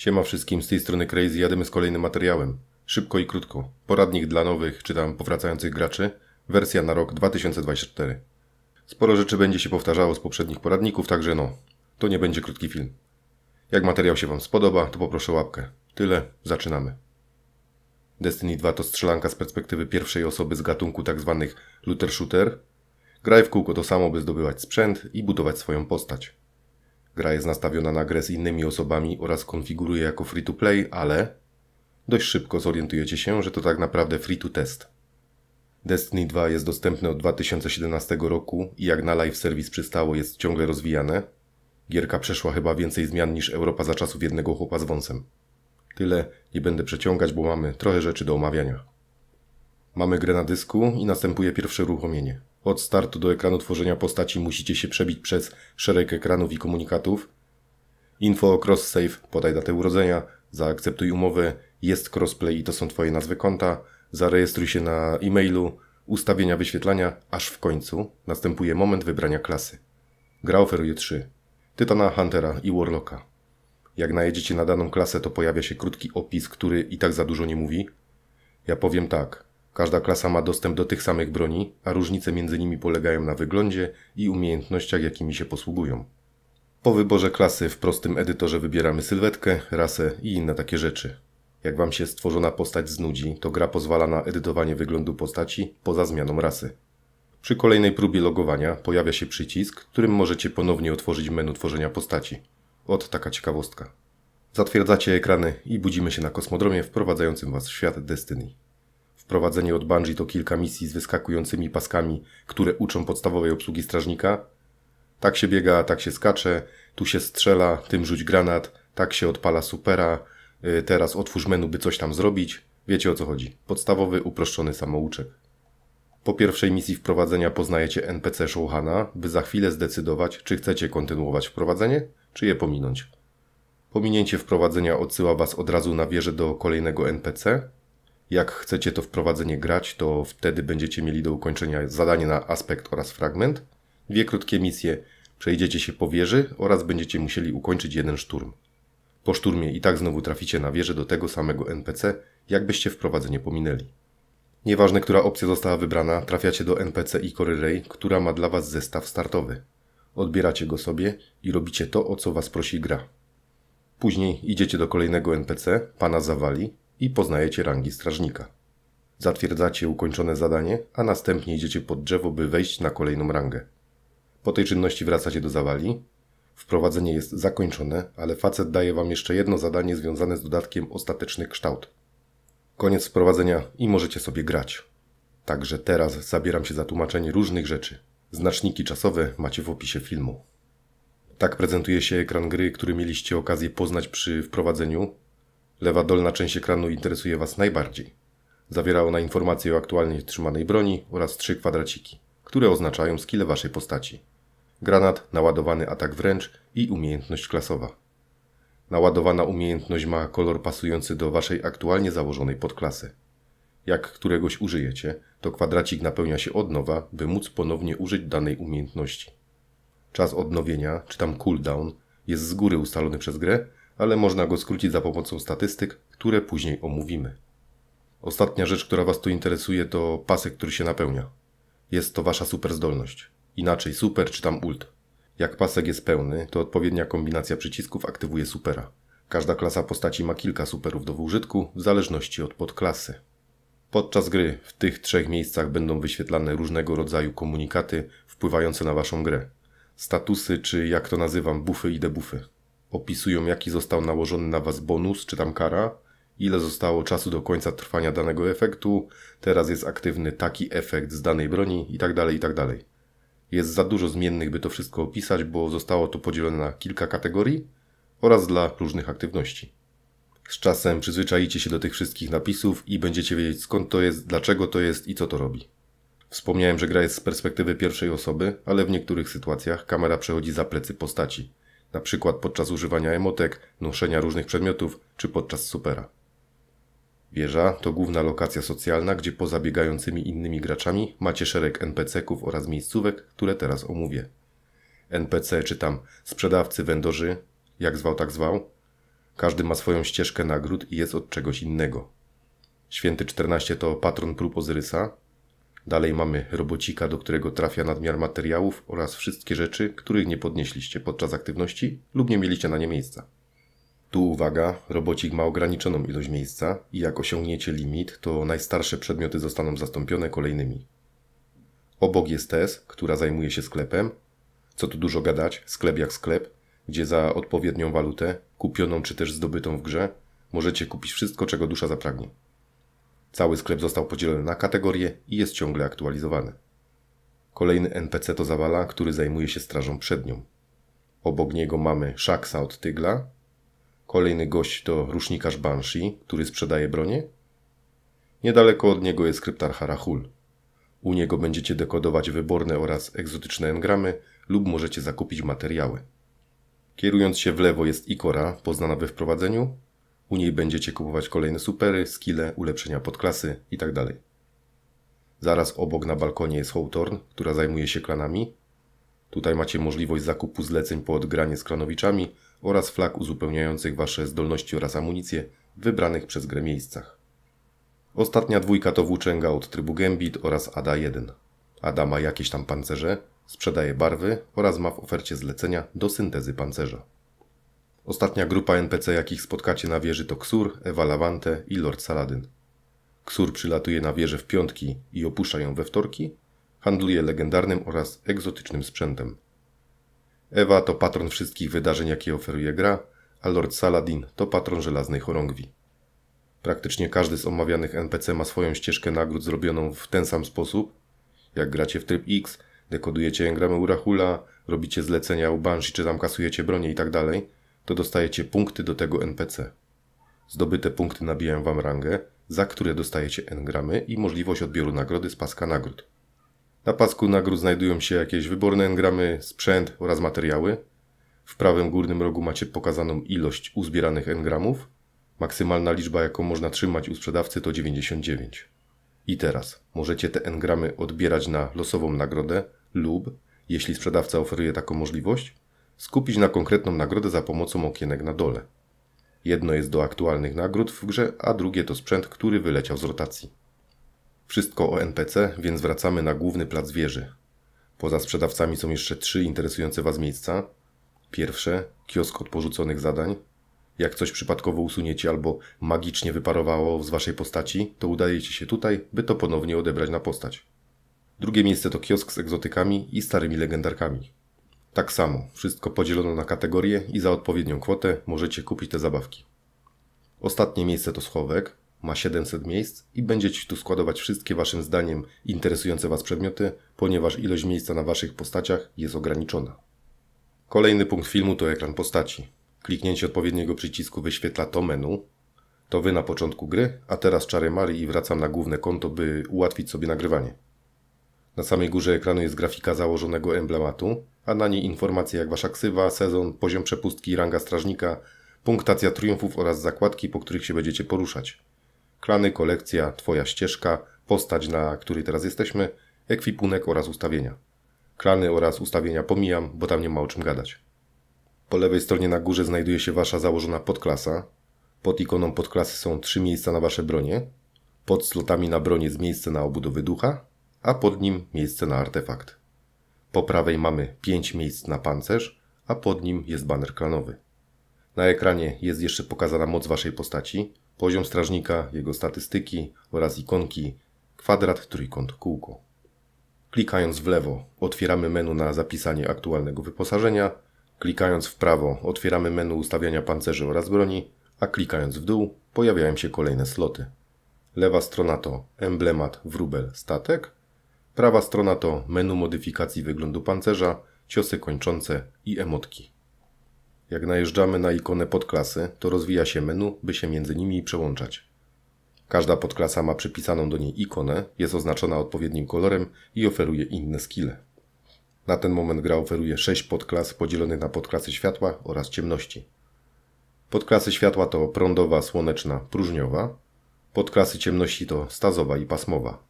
Siema wszystkim, z tej strony Crazy, jademy z kolejnym materiałem. Szybko i krótko. Poradnik dla nowych, czy tam powracających graczy. Wersja na rok 2024. Sporo rzeczy będzie się powtarzało z poprzednich poradników, także no, to nie będzie krótki film. Jak materiał się Wam spodoba, to poproszę łapkę. Tyle, zaczynamy. Destiny 2 to strzelanka z perspektywy pierwszej osoby z gatunku tzw. Tak looter shooter. Graj w kółko to samo, by zdobywać sprzęt i budować swoją postać. Gra jest nastawiona na grę z innymi osobami oraz konfiguruje jako free to play, ale dość szybko zorientujecie się, że to tak naprawdę free to test. Destiny 2 jest dostępny od 2017 roku i jak na live serwis przystało jest ciągle rozwijane. Gierka przeszła chyba więcej zmian niż Europa za czasów jednego chłopa z wąsem. Tyle, nie będę przeciągać, bo mamy trochę rzeczy do omawiania. Mamy grę na dysku i następuje pierwsze uruchomienie. Od startu do ekranu tworzenia postaci musicie się przebić przez szereg ekranów i komunikatów. Info o cross-save, podaj datę urodzenia, zaakceptuj umowę, jest crossplay i to są Twoje nazwy konta, zarejestruj się na e-mailu, ustawienia wyświetlania, aż w końcu następuje moment wybrania klasy. Gra oferuje trzy: Tytana, Huntera i Warlocka. Jak najedziecie na daną klasę, to pojawia się krótki opis, który i tak za dużo nie mówi. Ja powiem tak. Każda klasa ma dostęp do tych samych broni, a różnice między nimi polegają na wyglądzie i umiejętnościach, jakimi się posługują. Po wyborze klasy w prostym edytorze wybieramy sylwetkę, rasę i inne takie rzeczy. Jak Wam się stworzona postać znudzi, to gra pozwala na edytowanie wyglądu postaci poza zmianą rasy. Przy kolejnej próbie logowania pojawia się przycisk, którym możecie ponownie otworzyć menu tworzenia postaci. Ot taka ciekawostka. Zatwierdzacie ekrany i budzimy się na kosmodromie wprowadzającym Was w świat Destiny. Prowadzenie od bungee to kilka misji z wyskakującymi paskami, które uczą podstawowej obsługi strażnika. Tak się biega, tak się skacze, tu się strzela, tym rzuć granat, tak się odpala supera, y, teraz otwórz menu, by coś tam zrobić. Wiecie o co chodzi. Podstawowy, uproszczony samouczek. Po pierwszej misji wprowadzenia poznajecie NPC Shouhana, by za chwilę zdecydować, czy chcecie kontynuować wprowadzenie, czy je pominąć. Pominięcie wprowadzenia odsyła Was od razu na wieżę do kolejnego NPC, jak chcecie to wprowadzenie grać, to wtedy będziecie mieli do ukończenia zadanie na aspekt oraz fragment, dwie krótkie misje, przejdziecie się po wieży oraz będziecie musieli ukończyć jeden szturm. Po szturmie i tak znowu traficie na wieżę do tego samego NPC, jakbyście wprowadzenie pominęli. Nieważne, która opcja została wybrana, trafiacie do NPC Ikory Ray, która ma dla Was zestaw startowy. Odbieracie go sobie i robicie to, o co Was prosi gra. Później idziecie do kolejnego NPC, pana zawali, i poznajecie rangi strażnika. Zatwierdzacie ukończone zadanie, a następnie idziecie pod drzewo, by wejść na kolejną rangę. Po tej czynności wracacie do zawali. Wprowadzenie jest zakończone, ale facet daje wam jeszcze jedno zadanie związane z dodatkiem ostateczny kształt. Koniec wprowadzenia i możecie sobie grać. Także teraz zabieram się za tłumaczenie różnych rzeczy. Znaczniki czasowe macie w opisie filmu. Tak prezentuje się ekran gry, który mieliście okazję poznać przy wprowadzeniu, Lewa dolna część ekranu interesuje Was najbardziej. Zawiera ona informacje o aktualnie trzymanej broni oraz trzy kwadraciki, które oznaczają skile Waszej postaci. Granat, naładowany atak wręcz i umiejętność klasowa. Naładowana umiejętność ma kolor pasujący do Waszej aktualnie założonej podklasy. Jak któregoś użyjecie, to kwadracik napełnia się od nowa, by móc ponownie użyć danej umiejętności. Czas odnowienia, czy tam cooldown, jest z góry ustalony przez grę ale można go skrócić za pomocą statystyk, które później omówimy. Ostatnia rzecz, która Was tu interesuje, to pasek, który się napełnia. Jest to Wasza superzdolność. Inaczej super czy tam ult. Jak pasek jest pełny, to odpowiednia kombinacja przycisków aktywuje supera. Każda klasa postaci ma kilka superów do użytku, w zależności od podklasy. Podczas gry w tych trzech miejscach będą wyświetlane różnego rodzaju komunikaty wpływające na Waszą grę. Statusy czy jak to nazywam, bufy i debuffy. Opisują, jaki został nałożony na Was bonus czy tam kara, ile zostało czasu do końca trwania danego efektu, teraz jest aktywny taki efekt z danej broni itd. Tak itd. Tak jest za dużo zmiennych, by to wszystko opisać, bo zostało to podzielone na kilka kategorii oraz dla różnych aktywności. Z czasem przyzwyczajicie się do tych wszystkich napisów i będziecie wiedzieć skąd to jest, dlaczego to jest i co to robi. Wspomniałem, że gra jest z perspektywy pierwszej osoby, ale w niektórych sytuacjach kamera przechodzi za plecy postaci na przykład podczas używania emotek, noszenia różnych przedmiotów czy podczas supera. Wieża to główna lokacja socjalna, gdzie poza biegającymi innymi graczami macie szereg NPC-ków oraz miejscówek, które teraz omówię. NPC czy tam sprzedawcy, wendorzy, jak zwał tak zwał. Każdy ma swoją ścieżkę nagród i jest od czegoś innego. Święty 14 to patron prób Ozyrysa, Dalej mamy robocika, do którego trafia nadmiar materiałów oraz wszystkie rzeczy, których nie podnieśliście podczas aktywności lub nie mieliście na nie miejsca. Tu uwaga, robocik ma ograniczoną ilość miejsca i jak osiągniecie limit, to najstarsze przedmioty zostaną zastąpione kolejnymi. Obok jest Tess, która zajmuje się sklepem. Co tu dużo gadać, sklep jak sklep, gdzie za odpowiednią walutę, kupioną czy też zdobytą w grze, możecie kupić wszystko, czego dusza zapragnie. Cały sklep został podzielony na kategorie i jest ciągle aktualizowany. Kolejny NPC to Zawala, który zajmuje się strażą przednią. Obok niego mamy Szaksa od Tygla. Kolejny gość to rusznikarz Banshee, który sprzedaje bronie. Niedaleko od niego jest kryptar Harahul. U niego będziecie dekodować wyborne oraz egzotyczne engramy lub możecie zakupić materiały. Kierując się w lewo jest Ikora, poznana we wprowadzeniu, u niej będziecie kupować kolejne supery, skille, ulepszenia podklasy itd. Tak Zaraz obok na balkonie jest Hawthorn, która zajmuje się klanami. Tutaj macie możliwość zakupu zleceń po odgranie z klanowiczami oraz flag uzupełniających wasze zdolności oraz amunicję w wybranych przez grę miejscach. Ostatnia dwójka to włóczęga od trybu Gambit oraz ADA-1. ADA ma jakieś tam pancerze, sprzedaje barwy oraz ma w ofercie zlecenia do syntezy pancerza. Ostatnia grupa NPC, jakich spotkacie na wieży to Ksur, Ewa Lawante i Lord Saladin. Ksur przylatuje na wieżę w piątki i opuszcza ją we wtorki, handluje legendarnym oraz egzotycznym sprzętem. Ewa to patron wszystkich wydarzeń, jakie oferuje gra, a Lord Saladin to patron żelaznej chorągwi. Praktycznie każdy z omawianych NPC ma swoją ścieżkę nagród zrobioną w ten sam sposób. Jak gracie w tryb X, dekodujecie engramę Urahula, robicie zlecenia u Banshee czy tam kasujecie bronię itd., tak to dostajecie punkty do tego NPC. Zdobyte punkty nabijają wam rangę, za które dostajecie engramy i możliwość odbioru nagrody z paska nagród. Na pasku nagród znajdują się jakieś wyborne engramy, sprzęt oraz materiały. W prawym górnym rogu macie pokazaną ilość uzbieranych engramów. Maksymalna liczba, jaką można trzymać u sprzedawcy to 99. I teraz możecie te engramy odbierać na losową nagrodę lub, jeśli sprzedawca oferuje taką możliwość, skupić na konkretną nagrodę za pomocą okienek na dole. Jedno jest do aktualnych nagród w grze, a drugie to sprzęt, który wyleciał z rotacji. Wszystko o NPC, więc wracamy na główny plac wieży. Poza sprzedawcami są jeszcze trzy interesujące Was miejsca. Pierwsze, kiosk od porzuconych zadań. Jak coś przypadkowo usuniecie albo magicznie wyparowało z Waszej postaci, to udajecie się tutaj, by to ponownie odebrać na postać. Drugie miejsce to kiosk z egzotykami i starymi legendarkami. Tak samo, wszystko podzielono na kategorie i za odpowiednią kwotę możecie kupić te zabawki. Ostatnie miejsce to schowek, ma 700 miejsc i będziecie tu składować wszystkie Waszym zdaniem interesujące Was przedmioty, ponieważ ilość miejsca na Waszych postaciach jest ograniczona. Kolejny punkt filmu to ekran postaci. Kliknięcie odpowiedniego przycisku wyświetla to menu. To Wy na początku gry, a teraz czary Mary i wracam na główne konto, by ułatwić sobie nagrywanie. Na samej górze ekranu jest grafika założonego emblematu, a na niej informacje jak wasza ksywa, sezon, poziom przepustki, ranga strażnika, punktacja triumfów oraz zakładki, po których się będziecie poruszać. Klany, kolekcja, twoja ścieżka, postać, na której teraz jesteśmy, ekwipunek oraz ustawienia. Klany oraz ustawienia pomijam, bo tam nie ma o czym gadać. Po lewej stronie na górze znajduje się wasza założona podklasa. Pod ikoną podklasy są trzy miejsca na wasze bronie. Pod slotami na broń jest miejsce na obudowy ducha, a pod nim miejsce na artefakt. Po prawej mamy 5 miejsc na pancerz, a pod nim jest baner klanowy. Na ekranie jest jeszcze pokazana moc waszej postaci, poziom strażnika, jego statystyki oraz ikonki kwadrat, trójkąt, kółko. Klikając w lewo otwieramy menu na zapisanie aktualnego wyposażenia, klikając w prawo otwieramy menu ustawiania pancerzy oraz broni, a klikając w dół pojawiają się kolejne sloty. Lewa strona to emblemat, wróbel, statek, Prawa strona to menu modyfikacji wyglądu pancerza, ciosy kończące i emotki. Jak najeżdżamy na ikonę podklasy, to rozwija się menu, by się między nimi przełączać. Każda podklasa ma przypisaną do niej ikonę, jest oznaczona odpowiednim kolorem i oferuje inne skille. Na ten moment gra oferuje 6 podklas podzielonych na podklasy światła oraz ciemności. Podklasy światła to prądowa, słoneczna, próżniowa. Podklasy ciemności to stazowa i pasmowa.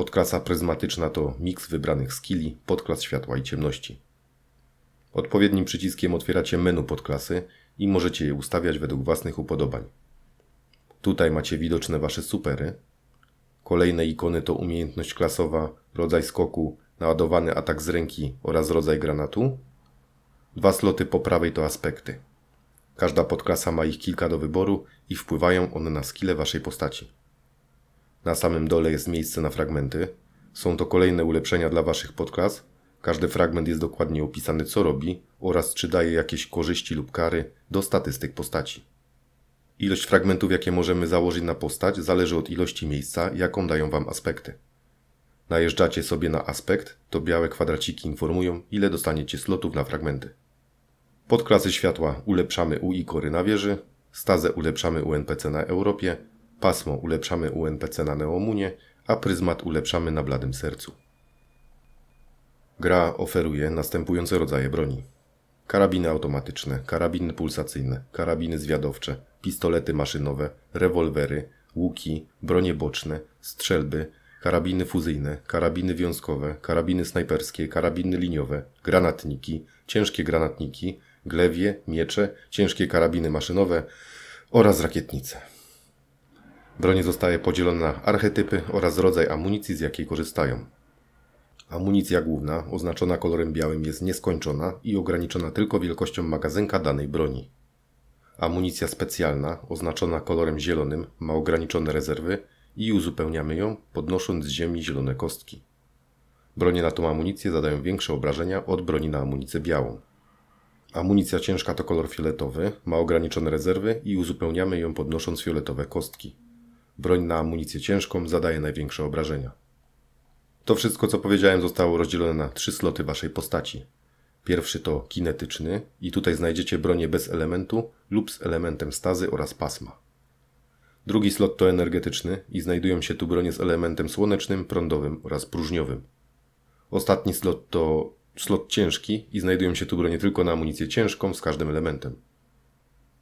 Podklasa pryzmatyczna to miks wybranych skilli, podklas światła i ciemności. Odpowiednim przyciskiem otwieracie menu podklasy i możecie je ustawiać według własnych upodobań. Tutaj macie widoczne Wasze supery. Kolejne ikony to umiejętność klasowa, rodzaj skoku, naładowany atak z ręki oraz rodzaj granatu. Dwa sloty po prawej to aspekty. Każda podklasa ma ich kilka do wyboru i wpływają one na skille Waszej postaci. Na samym dole jest miejsce na fragmenty. Są to kolejne ulepszenia dla Waszych podklas. Każdy fragment jest dokładnie opisany, co robi oraz czy daje jakieś korzyści lub kary do statystyk postaci. Ilość fragmentów, jakie możemy założyć na postać, zależy od ilości miejsca, jaką dają Wam aspekty. Najeżdżacie sobie na aspekt, to białe kwadraciki informują, ile dostaniecie slotów na fragmenty. Podklasy światła ulepszamy u Ikory na wieży, stazę ulepszamy u NPC na Europie, Pasmo ulepszamy u NPC na Neomunie, a pryzmat ulepszamy na Bladym Sercu. Gra oferuje następujące rodzaje broni. Karabiny automatyczne, karabiny pulsacyjne, karabiny zwiadowcze, pistolety maszynowe, rewolwery, łuki, bronie boczne, strzelby, karabiny fuzyjne, karabiny wiązkowe, karabiny snajperskie, karabiny liniowe, granatniki, ciężkie granatniki, glewie, miecze, ciężkie karabiny maszynowe oraz rakietnice. Broń zostaje podzielona na archetypy oraz rodzaj amunicji, z jakiej korzystają. Amunicja główna, oznaczona kolorem białym, jest nieskończona i ograniczona tylko wielkością magazynka danej broni. Amunicja specjalna, oznaczona kolorem zielonym, ma ograniczone rezerwy i uzupełniamy ją, podnosząc z ziemi zielone kostki. Bronie na tą amunicję zadają większe obrażenia od broni na amunicję białą. Amunicja ciężka to kolor fioletowy, ma ograniczone rezerwy i uzupełniamy ją podnosząc fioletowe kostki broń na amunicję ciężką zadaje największe obrażenia. To wszystko, co powiedziałem, zostało rozdzielone na trzy sloty waszej postaci. Pierwszy to kinetyczny i tutaj znajdziecie bronię bez elementu lub z elementem stazy oraz pasma. Drugi slot to energetyczny i znajdują się tu bronie z elementem słonecznym, prądowym oraz próżniowym. Ostatni slot to slot ciężki i znajdują się tu bronie tylko na amunicję ciężką z każdym elementem.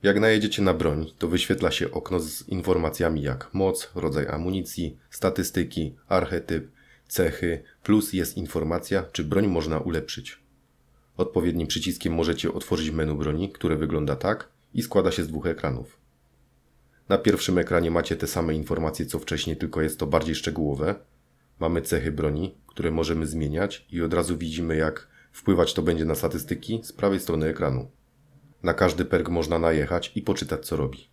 Jak najedziecie na broń, to wyświetla się okno z informacjami jak moc, rodzaj amunicji, statystyki, archetyp, cechy, plus jest informacja, czy broń można ulepszyć. Odpowiednim przyciskiem możecie otworzyć menu broni, które wygląda tak i składa się z dwóch ekranów. Na pierwszym ekranie macie te same informacje co wcześniej, tylko jest to bardziej szczegółowe. Mamy cechy broni, które możemy zmieniać i od razu widzimy jak wpływać to będzie na statystyki z prawej strony ekranu. Na każdy perk można najechać i poczytać co robi.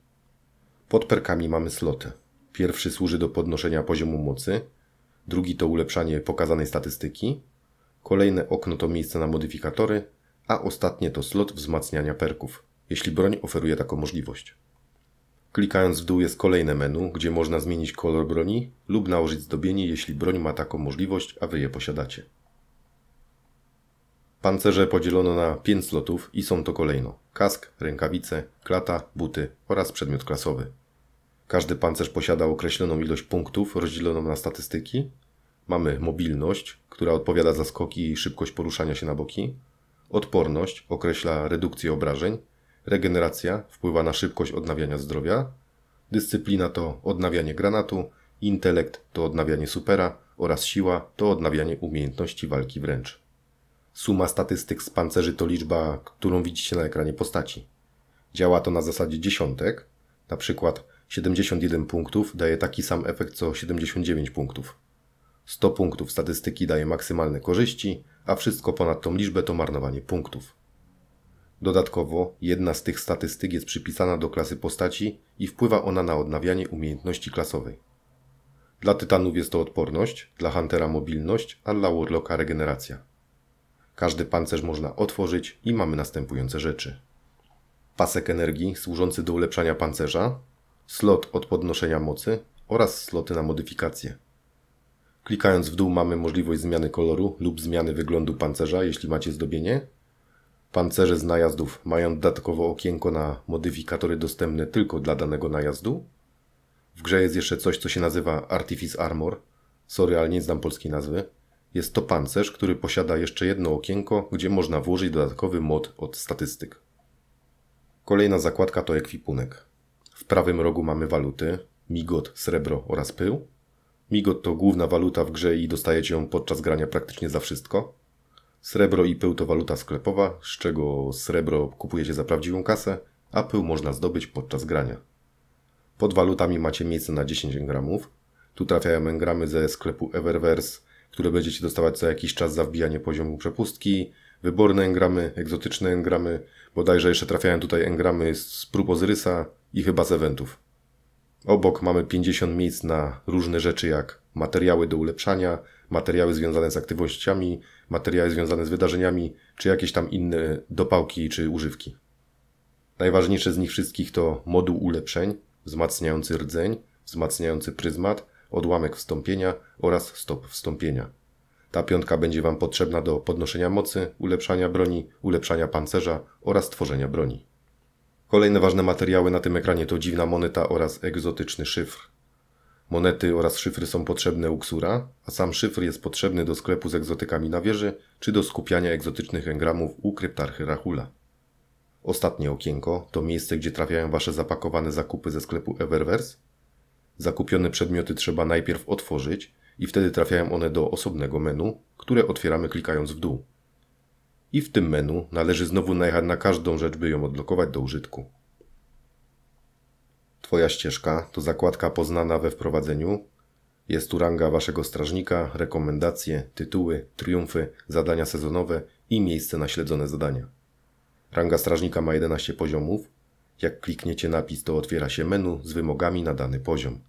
Pod perkami mamy sloty. Pierwszy służy do podnoszenia poziomu mocy, drugi to ulepszanie pokazanej statystyki, kolejne okno to miejsce na modyfikatory, a ostatnie to slot wzmacniania perków, jeśli broń oferuje taką możliwość. Klikając w dół jest kolejne menu, gdzie można zmienić kolor broni lub nałożyć zdobienie, jeśli broń ma taką możliwość, a wy je posiadacie. Pancerze podzielono na 5 slotów i są to kolejno kask, rękawice, klata, buty oraz przedmiot klasowy. Każdy pancerz posiada określoną ilość punktów rozdzieloną na statystyki. Mamy mobilność, która odpowiada za skoki i szybkość poruszania się na boki. Odporność określa redukcję obrażeń. Regeneracja wpływa na szybkość odnawiania zdrowia. Dyscyplina to odnawianie granatu, intelekt to odnawianie supera oraz siła to odnawianie umiejętności walki wręcz. Suma statystyk z pancerzy to liczba, którą widzicie na ekranie postaci. Działa to na zasadzie dziesiątek, na przykład 71 punktów daje taki sam efekt co 79 punktów. 100 punktów statystyki daje maksymalne korzyści, a wszystko ponad tą liczbę to marnowanie punktów. Dodatkowo, jedna z tych statystyk jest przypisana do klasy postaci i wpływa ona na odnawianie umiejętności klasowej. Dla Tytanów jest to odporność, dla Huntera mobilność, a dla Warlocka regeneracja. Każdy pancerz można otworzyć i mamy następujące rzeczy. Pasek energii służący do ulepszania pancerza, slot od podnoszenia mocy oraz sloty na modyfikacje. Klikając w dół mamy możliwość zmiany koloru lub zmiany wyglądu pancerza, jeśli macie zdobienie. Pancerze z najazdów mają dodatkowo okienko na modyfikatory dostępne tylko dla danego najazdu. W grze jest jeszcze coś, co się nazywa Artifice Armor. Sorry, ale nie znam polskiej nazwy. Jest to pancerz, który posiada jeszcze jedno okienko, gdzie można włożyć dodatkowy mod od statystyk. Kolejna zakładka to ekwipunek. W prawym rogu mamy waluty, migot, srebro oraz pył. Migot to główna waluta w grze i dostajecie ją podczas grania praktycznie za wszystko. Srebro i pył to waluta sklepowa, z czego srebro kupujecie za prawdziwą kasę, a pył można zdobyć podczas grania. Pod walutami macie miejsce na 10 engramów. Tu trafiają engramy ze sklepu Eververse, które będziecie dostawać co jakiś czas za wbijanie poziomu przepustki, wyborne engramy, egzotyczne engramy, bodajże jeszcze trafiają tutaj engramy z prób Ozyrysa i chyba z eventów. Obok mamy 50 miejsc na różne rzeczy jak materiały do ulepszania, materiały związane z aktywnościami, materiały związane z wydarzeniami, czy jakieś tam inne dopałki czy używki. Najważniejsze z nich wszystkich to moduł ulepszeń, wzmacniający rdzeń, wzmacniający pryzmat, odłamek wstąpienia oraz stop wstąpienia. Ta piątka będzie Wam potrzebna do podnoszenia mocy, ulepszania broni, ulepszania pancerza oraz tworzenia broni. Kolejne ważne materiały na tym ekranie to dziwna moneta oraz egzotyczny szyfr. Monety oraz szyfry są potrzebne u Ksura, a sam szyfr jest potrzebny do sklepu z egzotykami na wieży czy do skupiania egzotycznych engramów u kryptarchy Rahula. Ostatnie okienko to miejsce, gdzie trafiają Wasze zapakowane zakupy ze sklepu Eververse Zakupione przedmioty trzeba najpierw otworzyć i wtedy trafiają one do osobnego menu, które otwieramy klikając w dół. I w tym menu należy znowu najechać na każdą rzecz, by ją odblokować do użytku. Twoja ścieżka to zakładka poznana we wprowadzeniu. Jest tu ranga waszego strażnika, rekomendacje, tytuły, triumfy, zadania sezonowe i miejsce na śledzone zadania. Ranga strażnika ma 11 poziomów, jak klikniecie napis, to otwiera się menu z wymogami na dany poziom.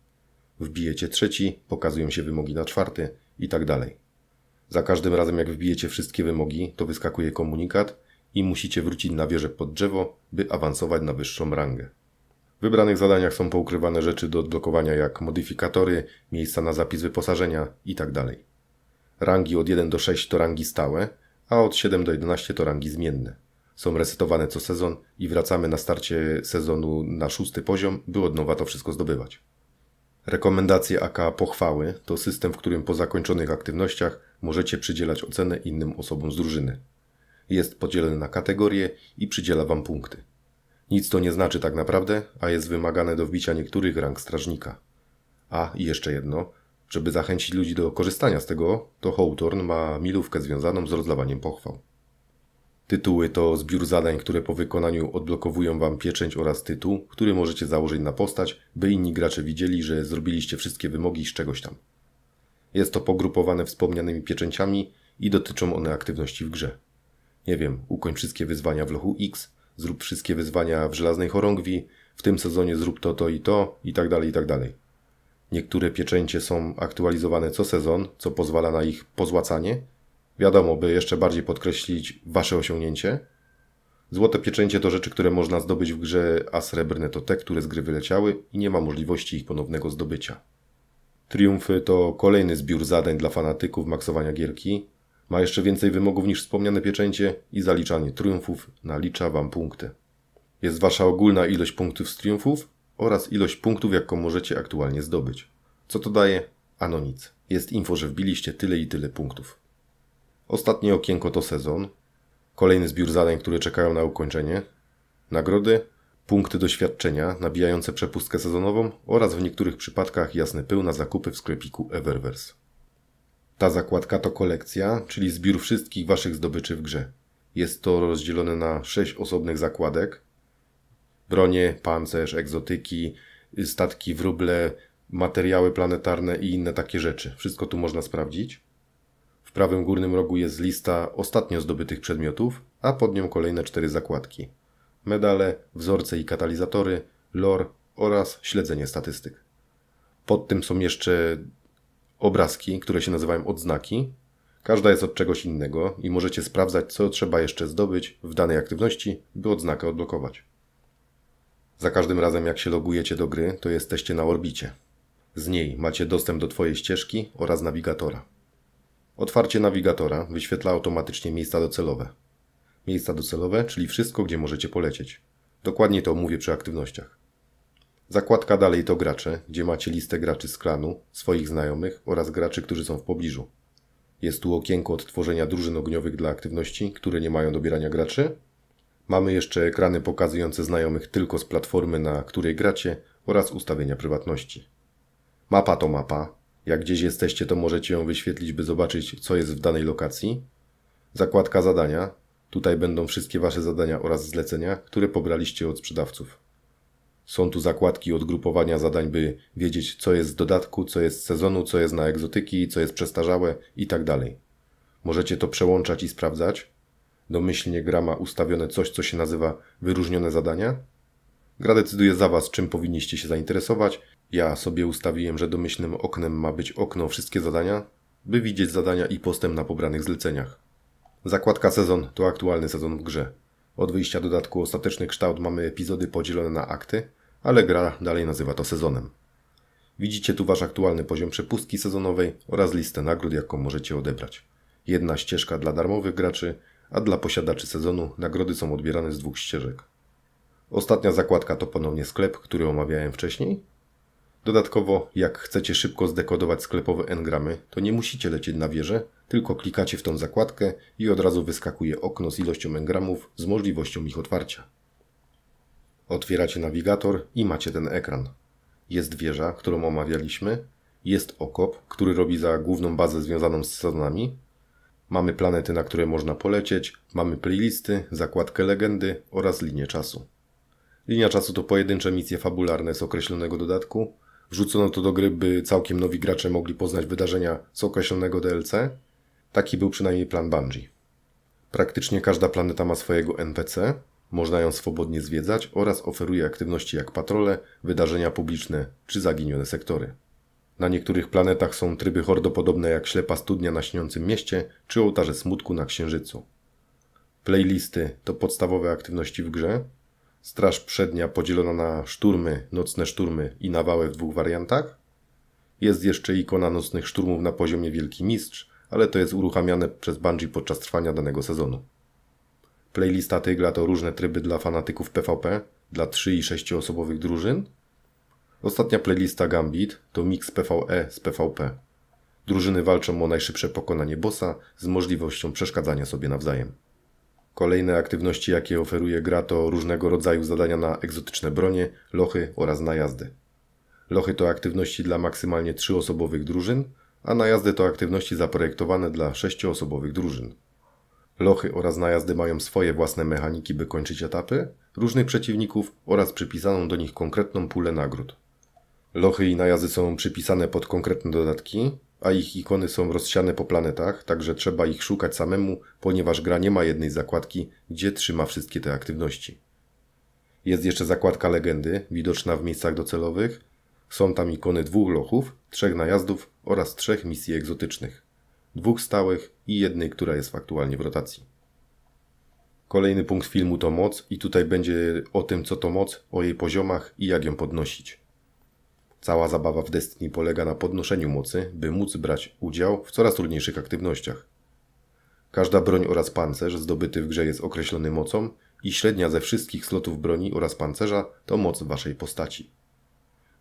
Wbijecie trzeci, pokazują się wymogi na czwarty i tak dalej. Za każdym razem jak wbijecie wszystkie wymogi, to wyskakuje komunikat i musicie wrócić na wieżę pod drzewo, by awansować na wyższą rangę. W wybranych zadaniach są poukrywane rzeczy do odblokowania jak modyfikatory, miejsca na zapis wyposażenia itd. Tak rangi od 1 do 6 to rangi stałe, a od 7 do 11 to rangi zmienne są resetowane co sezon i wracamy na starcie sezonu na szósty poziom, by od nowa to wszystko zdobywać. Rekomendacje AK pochwały to system, w którym po zakończonych aktywnościach możecie przydzielać ocenę innym osobom z drużyny. Jest podzielony na kategorie i przydziela Wam punkty. Nic to nie znaczy tak naprawdę, a jest wymagane do wbicia niektórych rank strażnika. A i jeszcze jedno, żeby zachęcić ludzi do korzystania z tego, to Hawthorne ma milówkę związaną z rozdawaniem pochwał. Tytuły to zbiór zadań, które po wykonaniu odblokowują Wam pieczęć oraz tytuł, który możecie założyć na postać, by inni gracze widzieli, że zrobiliście wszystkie wymogi z czegoś tam. Jest to pogrupowane wspomnianymi pieczęciami i dotyczą one aktywności w grze. Nie wiem, ukończ wszystkie wyzwania w lochu X, zrób wszystkie wyzwania w żelaznej chorągwi, w tym sezonie zrób to, to i to, i tak dalej, i tak dalej. Niektóre pieczęcie są aktualizowane co sezon, co pozwala na ich pozłacanie, Wiadomo, by jeszcze bardziej podkreślić wasze osiągnięcie. Złote pieczęcie to rzeczy, które można zdobyć w grze, a srebrne to te, które z gry wyleciały i nie ma możliwości ich ponownego zdobycia. Triumfy to kolejny zbiór zadań dla fanatyków maksowania gierki. Ma jeszcze więcej wymogów niż wspomniane pieczęcie i zaliczanie triumfów nalicza Wam punkty. Jest Wasza ogólna ilość punktów z triumfów oraz ilość punktów, jaką możecie aktualnie zdobyć. Co to daje? Ano nic. Jest info, że wbiliście tyle i tyle punktów. Ostatnie okienko to sezon. Kolejny zbiór zadań, które czekają na ukończenie. Nagrody, punkty doświadczenia nabijające przepustkę sezonową oraz w niektórych przypadkach jasny pył na zakupy w sklepiku Eververse. Ta zakładka to kolekcja, czyli zbiór wszystkich Waszych zdobyczy w grze. Jest to rozdzielone na 6 osobnych zakładek. Bronie, pancerz, egzotyki, statki, wróble, materiały planetarne i inne takie rzeczy. Wszystko tu można sprawdzić prawym górnym rogu jest lista ostatnio zdobytych przedmiotów, a pod nią kolejne cztery zakładki. Medale, wzorce i katalizatory, lore oraz śledzenie statystyk. Pod tym są jeszcze obrazki, które się nazywają odznaki. Każda jest od czegoś innego i możecie sprawdzać, co trzeba jeszcze zdobyć w danej aktywności, by odznakę odblokować. Za każdym razem, jak się logujecie do gry, to jesteście na orbicie. Z niej macie dostęp do Twojej ścieżki oraz nawigatora. Otwarcie nawigatora wyświetla automatycznie miejsca docelowe. Miejsca docelowe, czyli wszystko, gdzie możecie polecieć. Dokładnie to omówię przy aktywnościach. Zakładka dalej to gracze, gdzie macie listę graczy z klanu, swoich znajomych oraz graczy, którzy są w pobliżu. Jest tu okienko odtworzenia drużyn ogniowych dla aktywności, które nie mają dobierania graczy. Mamy jeszcze ekrany pokazujące znajomych tylko z platformy, na której gracie oraz ustawienia prywatności. Mapa to mapa, jak gdzieś jesteście, to możecie ją wyświetlić, by zobaczyć, co jest w danej lokacji. Zakładka zadania. Tutaj będą wszystkie Wasze zadania oraz zlecenia, które pobraliście od sprzedawców. Są tu zakładki odgrupowania zadań, by wiedzieć, co jest z dodatku, co jest z sezonu, co jest na egzotyki, co jest przestarzałe itd. Tak możecie to przełączać i sprawdzać. Domyślnie gra ma ustawione coś, co się nazywa wyróżnione zadania. Gra decyduje za Was, czym powinniście się zainteresować ja sobie ustawiłem, że domyślnym oknem ma być okno wszystkie zadania, by widzieć zadania i postęp na pobranych zleceniach. Zakładka sezon to aktualny sezon w grze. Od wyjścia dodatku ostateczny kształt mamy epizody podzielone na akty, ale gra dalej nazywa to sezonem. Widzicie tu wasz aktualny poziom przepustki sezonowej oraz listę nagród, jaką możecie odebrać. Jedna ścieżka dla darmowych graczy, a dla posiadaczy sezonu nagrody są odbierane z dwóch ścieżek. Ostatnia zakładka to ponownie sklep, który omawiałem wcześniej, Dodatkowo, jak chcecie szybko zdekodować sklepowe engramy, to nie musicie lecieć na wieżę, tylko klikacie w tą zakładkę i od razu wyskakuje okno z ilością engramów z możliwością ich otwarcia. Otwieracie nawigator i macie ten ekran. Jest wieża, którą omawialiśmy, jest okop, który robi za główną bazę związaną z sezonami, mamy planety, na które można polecieć, mamy playlisty, zakładkę legendy oraz linię czasu. Linia czasu to pojedyncze misje fabularne z określonego dodatku, Wrzucono to do gry, by całkiem nowi gracze mogli poznać wydarzenia z określonego DLC. Taki był przynajmniej plan Bungie. Praktycznie każda planeta ma swojego NPC, można ją swobodnie zwiedzać oraz oferuje aktywności jak patrole, wydarzenia publiczne czy zaginione sektory. Na niektórych planetach są tryby hordopodobne jak ślepa studnia na śniącym mieście czy ołtarze smutku na księżycu. Playlisty to podstawowe aktywności w grze, Straż przednia podzielona na szturmy, nocne szturmy i nawałę w dwóch wariantach. Jest jeszcze ikona nocnych szturmów na poziomie Wielki Mistrz, ale to jest uruchamiane przez Bungie podczas trwania danego sezonu. Playlista Tygla to różne tryby dla fanatyków PvP, dla 3 i 6 osobowych drużyn. Ostatnia playlista Gambit to mix PvE z PvP. Drużyny walczą o najszybsze pokonanie bossa z możliwością przeszkadzania sobie nawzajem. Kolejne aktywności, jakie oferuje gra, to różnego rodzaju zadania na egzotyczne bronie, lochy oraz najazdy. Lochy to aktywności dla maksymalnie trzyosobowych drużyn, a najazdy to aktywności zaprojektowane dla sześcioosobowych drużyn. Lochy oraz najazdy mają swoje własne mechaniki, by kończyć etapy, różnych przeciwników oraz przypisaną do nich konkretną pulę nagród. Lochy i najazdy są przypisane pod konkretne dodatki, a ich ikony są rozsiane po planetach, także trzeba ich szukać samemu, ponieważ gra nie ma jednej zakładki, gdzie trzyma wszystkie te aktywności. Jest jeszcze zakładka legendy, widoczna w miejscach docelowych. Są tam ikony dwóch lochów, trzech najazdów oraz trzech misji egzotycznych. Dwóch stałych i jednej, która jest aktualnie w rotacji. Kolejny punkt filmu to moc i tutaj będzie o tym, co to moc, o jej poziomach i jak ją podnosić. Cała zabawa w Destiny polega na podnoszeniu mocy, by móc brać udział w coraz trudniejszych aktywnościach. Każda broń oraz pancerz zdobyty w grze jest określony mocą i średnia ze wszystkich slotów broni oraz pancerza to moc waszej postaci.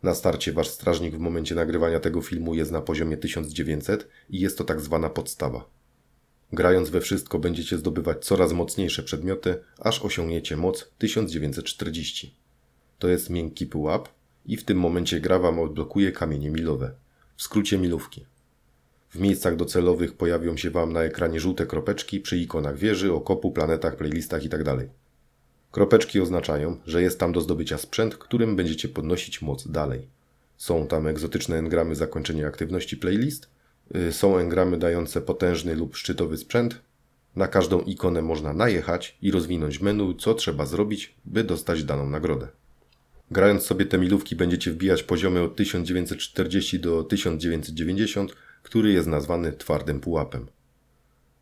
Na starcie wasz strażnik w momencie nagrywania tego filmu jest na poziomie 1900 i jest to tak zwana podstawa. Grając we wszystko będziecie zdobywać coraz mocniejsze przedmioty, aż osiągniecie moc 1940. To jest miękki pułap, i w tym momencie gra Wam odblokuje kamienie milowe, w skrócie milówki. W miejscach docelowych pojawią się Wam na ekranie żółte kropeczki przy ikonach wieży, okopu, planetach, playlistach itd. Tak kropeczki oznaczają, że jest tam do zdobycia sprzęt, którym będziecie podnosić moc dalej. Są tam egzotyczne engramy zakończenia aktywności playlist, y, są engramy dające potężny lub szczytowy sprzęt. Na każdą ikonę można najechać i rozwinąć menu, co trzeba zrobić, by dostać daną nagrodę. Grając sobie te milówki będziecie wbijać poziomy od 1940 do 1990, który jest nazwany twardym pułapem.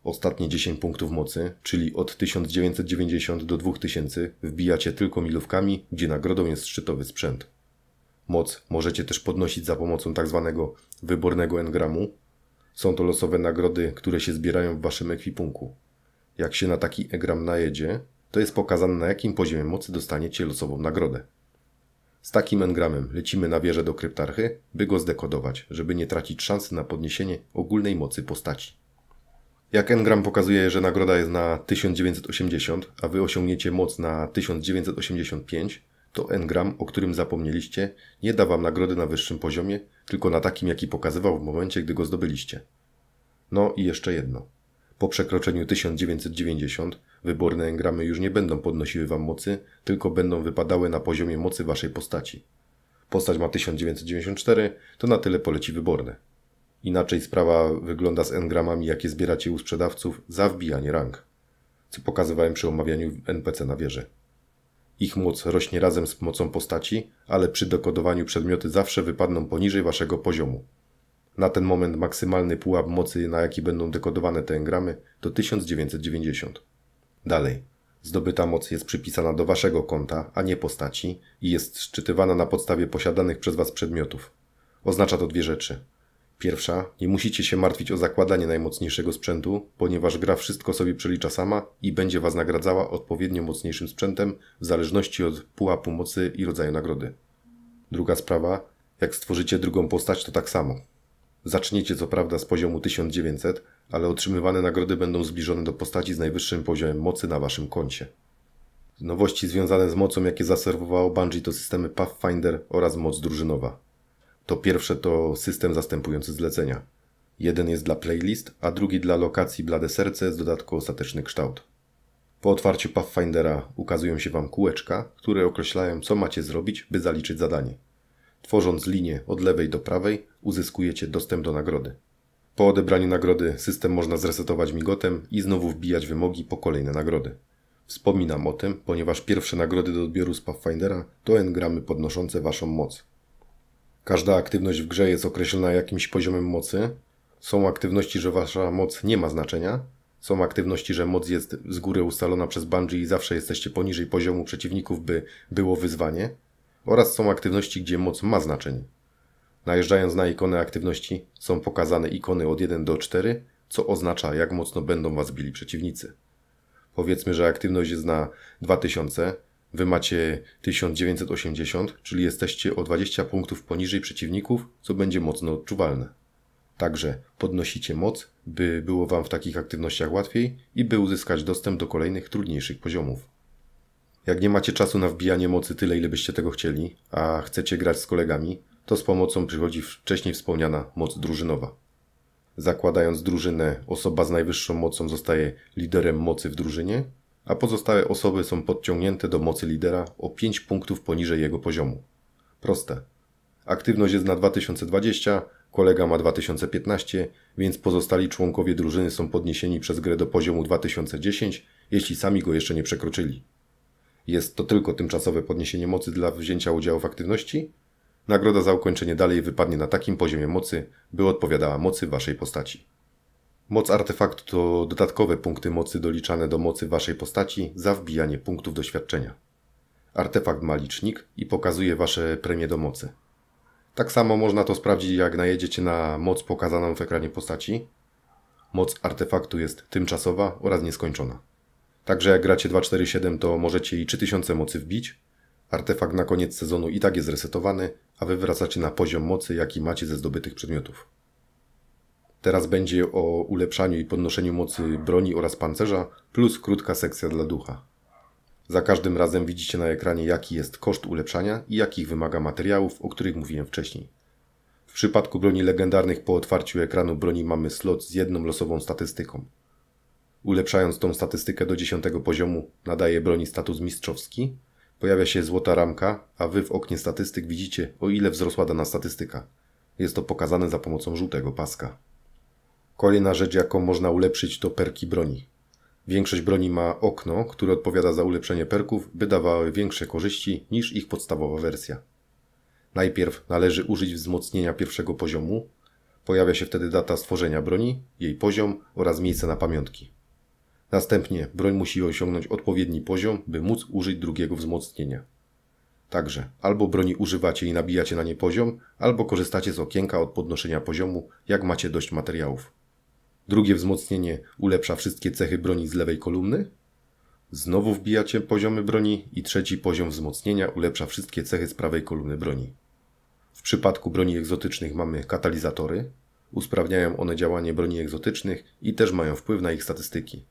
Ostatnie 10 punktów mocy, czyli od 1990 do 2000, wbijacie tylko milówkami, gdzie nagrodą jest szczytowy sprzęt. Moc możecie też podnosić za pomocą tzw. Tak wybornego engramu. Są to losowe nagrody, które się zbierają w waszym ekwipunku. Jak się na taki engram najedzie, to jest pokazane na jakim poziomie mocy dostaniecie losową nagrodę. Z takim engramem lecimy na wieżę do kryptarchy, by go zdekodować, żeby nie tracić szansy na podniesienie ogólnej mocy postaci. Jak engram pokazuje, że nagroda jest na 1980, a wy osiągniecie moc na 1985, to engram, o którym zapomnieliście, nie da wam nagrody na wyższym poziomie, tylko na takim, jaki pokazywał w momencie, gdy go zdobyliście. No i jeszcze jedno. Po przekroczeniu 1990 wyborne engramy już nie będą podnosiły wam mocy, tylko będą wypadały na poziomie mocy waszej postaci. Postać ma 1994, to na tyle poleci wyborne. Inaczej sprawa wygląda z engramami, jakie zbieracie u sprzedawców za wbijanie rank, co pokazywałem przy omawianiu NPC na wieży. Ich moc rośnie razem z mocą postaci, ale przy dokodowaniu przedmioty zawsze wypadną poniżej waszego poziomu. Na ten moment maksymalny pułap mocy, na jaki będą dekodowane te engramy, to 1990. Dalej. Zdobyta moc jest przypisana do waszego konta, a nie postaci i jest szczytywana na podstawie posiadanych przez was przedmiotów. Oznacza to dwie rzeczy. Pierwsza, nie musicie się martwić o zakładanie najmocniejszego sprzętu, ponieważ gra wszystko sobie przelicza sama i będzie was nagradzała odpowiednio mocniejszym sprzętem w zależności od pułapu mocy i rodzaju nagrody. Druga sprawa, jak stworzycie drugą postać, to tak samo. Zaczniecie co prawda z poziomu 1900, ale otrzymywane nagrody będą zbliżone do postaci z najwyższym poziomem mocy na waszym koncie. Nowości związane z mocą, jakie zaserwowało Bungie, to systemy Pathfinder oraz moc drużynowa. To pierwsze to system zastępujący zlecenia. Jeden jest dla playlist, a drugi dla lokacji Blade Serce z dodatku ostateczny kształt. Po otwarciu Pathfindera ukazują się Wam kółeczka, które określają, co macie zrobić, by zaliczyć zadanie. Tworząc linię od lewej do prawej, uzyskujecie dostęp do nagrody. Po odebraniu nagrody system można zresetować migotem i znowu wbijać wymogi po kolejne nagrody. Wspominam o tym, ponieważ pierwsze nagrody do odbioru z Pathfindera to engramy podnoszące waszą moc. Każda aktywność w grze jest określona jakimś poziomem mocy. Są aktywności, że wasza moc nie ma znaczenia. Są aktywności, że moc jest z góry ustalona przez Bungie i zawsze jesteście poniżej poziomu przeciwników, by było wyzwanie oraz są aktywności, gdzie moc ma znaczenie. Najeżdżając na ikonę aktywności są pokazane ikony od 1 do 4, co oznacza jak mocno będą Was bili przeciwnicy. Powiedzmy, że aktywność jest na 2000, Wy macie 1980, czyli jesteście o 20 punktów poniżej przeciwników, co będzie mocno odczuwalne. Także podnosicie moc, by było Wam w takich aktywnościach łatwiej i by uzyskać dostęp do kolejnych trudniejszych poziomów. Jak nie macie czasu na wbijanie mocy tyle, ile byście tego chcieli, a chcecie grać z kolegami, to z pomocą przychodzi wcześniej wspomniana moc drużynowa. Zakładając drużynę, osoba z najwyższą mocą zostaje liderem mocy w drużynie, a pozostałe osoby są podciągnięte do mocy lidera o 5 punktów poniżej jego poziomu. Proste. Aktywność jest na 2020, kolega ma 2015, więc pozostali członkowie drużyny są podniesieni przez grę do poziomu 2010, jeśli sami go jeszcze nie przekroczyli. Jest to tylko tymczasowe podniesienie mocy dla wzięcia udziału w aktywności. Nagroda za ukończenie dalej wypadnie na takim poziomie mocy, by odpowiadała mocy waszej postaci. Moc artefaktu to dodatkowe punkty mocy doliczane do mocy waszej postaci za wbijanie punktów doświadczenia. Artefakt ma licznik i pokazuje wasze premie do mocy. Tak samo można to sprawdzić jak najedziecie na moc pokazaną w ekranie postaci. Moc artefaktu jest tymczasowa oraz nieskończona. Także jak gracie 247, to możecie i 3000 mocy wbić. Artefakt na koniec sezonu i tak jest resetowany, a wy wracacie na poziom mocy, jaki macie ze zdobytych przedmiotów. Teraz będzie o ulepszaniu i podnoszeniu mocy broni oraz pancerza, plus krótka sekcja dla ducha. Za każdym razem widzicie na ekranie, jaki jest koszt ulepszania i jakich wymaga materiałów, o których mówiłem wcześniej. W przypadku broni legendarnych po otwarciu ekranu broni mamy slot z jedną losową statystyką ulepszając tą statystykę do 10 poziomu, nadaje broni status mistrzowski. Pojawia się złota ramka, a wy w oknie statystyk widzicie, o ile wzrosła dana statystyka. Jest to pokazane za pomocą żółtego paska. Kolejna rzecz, jaką można ulepszyć, to perki broni. Większość broni ma okno, które odpowiada za ulepszenie perków, by dawały większe korzyści niż ich podstawowa wersja. Najpierw należy użyć wzmocnienia pierwszego poziomu. Pojawia się wtedy data stworzenia broni, jej poziom oraz miejsce na pamiątki. Następnie broń musi osiągnąć odpowiedni poziom, by móc użyć drugiego wzmocnienia. Także albo broni używacie i nabijacie na nie poziom, albo korzystacie z okienka od podnoszenia poziomu, jak macie dość materiałów. Drugie wzmocnienie ulepsza wszystkie cechy broni z lewej kolumny. Znowu wbijacie poziomy broni i trzeci poziom wzmocnienia ulepsza wszystkie cechy z prawej kolumny broni. W przypadku broni egzotycznych mamy katalizatory. Usprawniają one działanie broni egzotycznych i też mają wpływ na ich statystyki.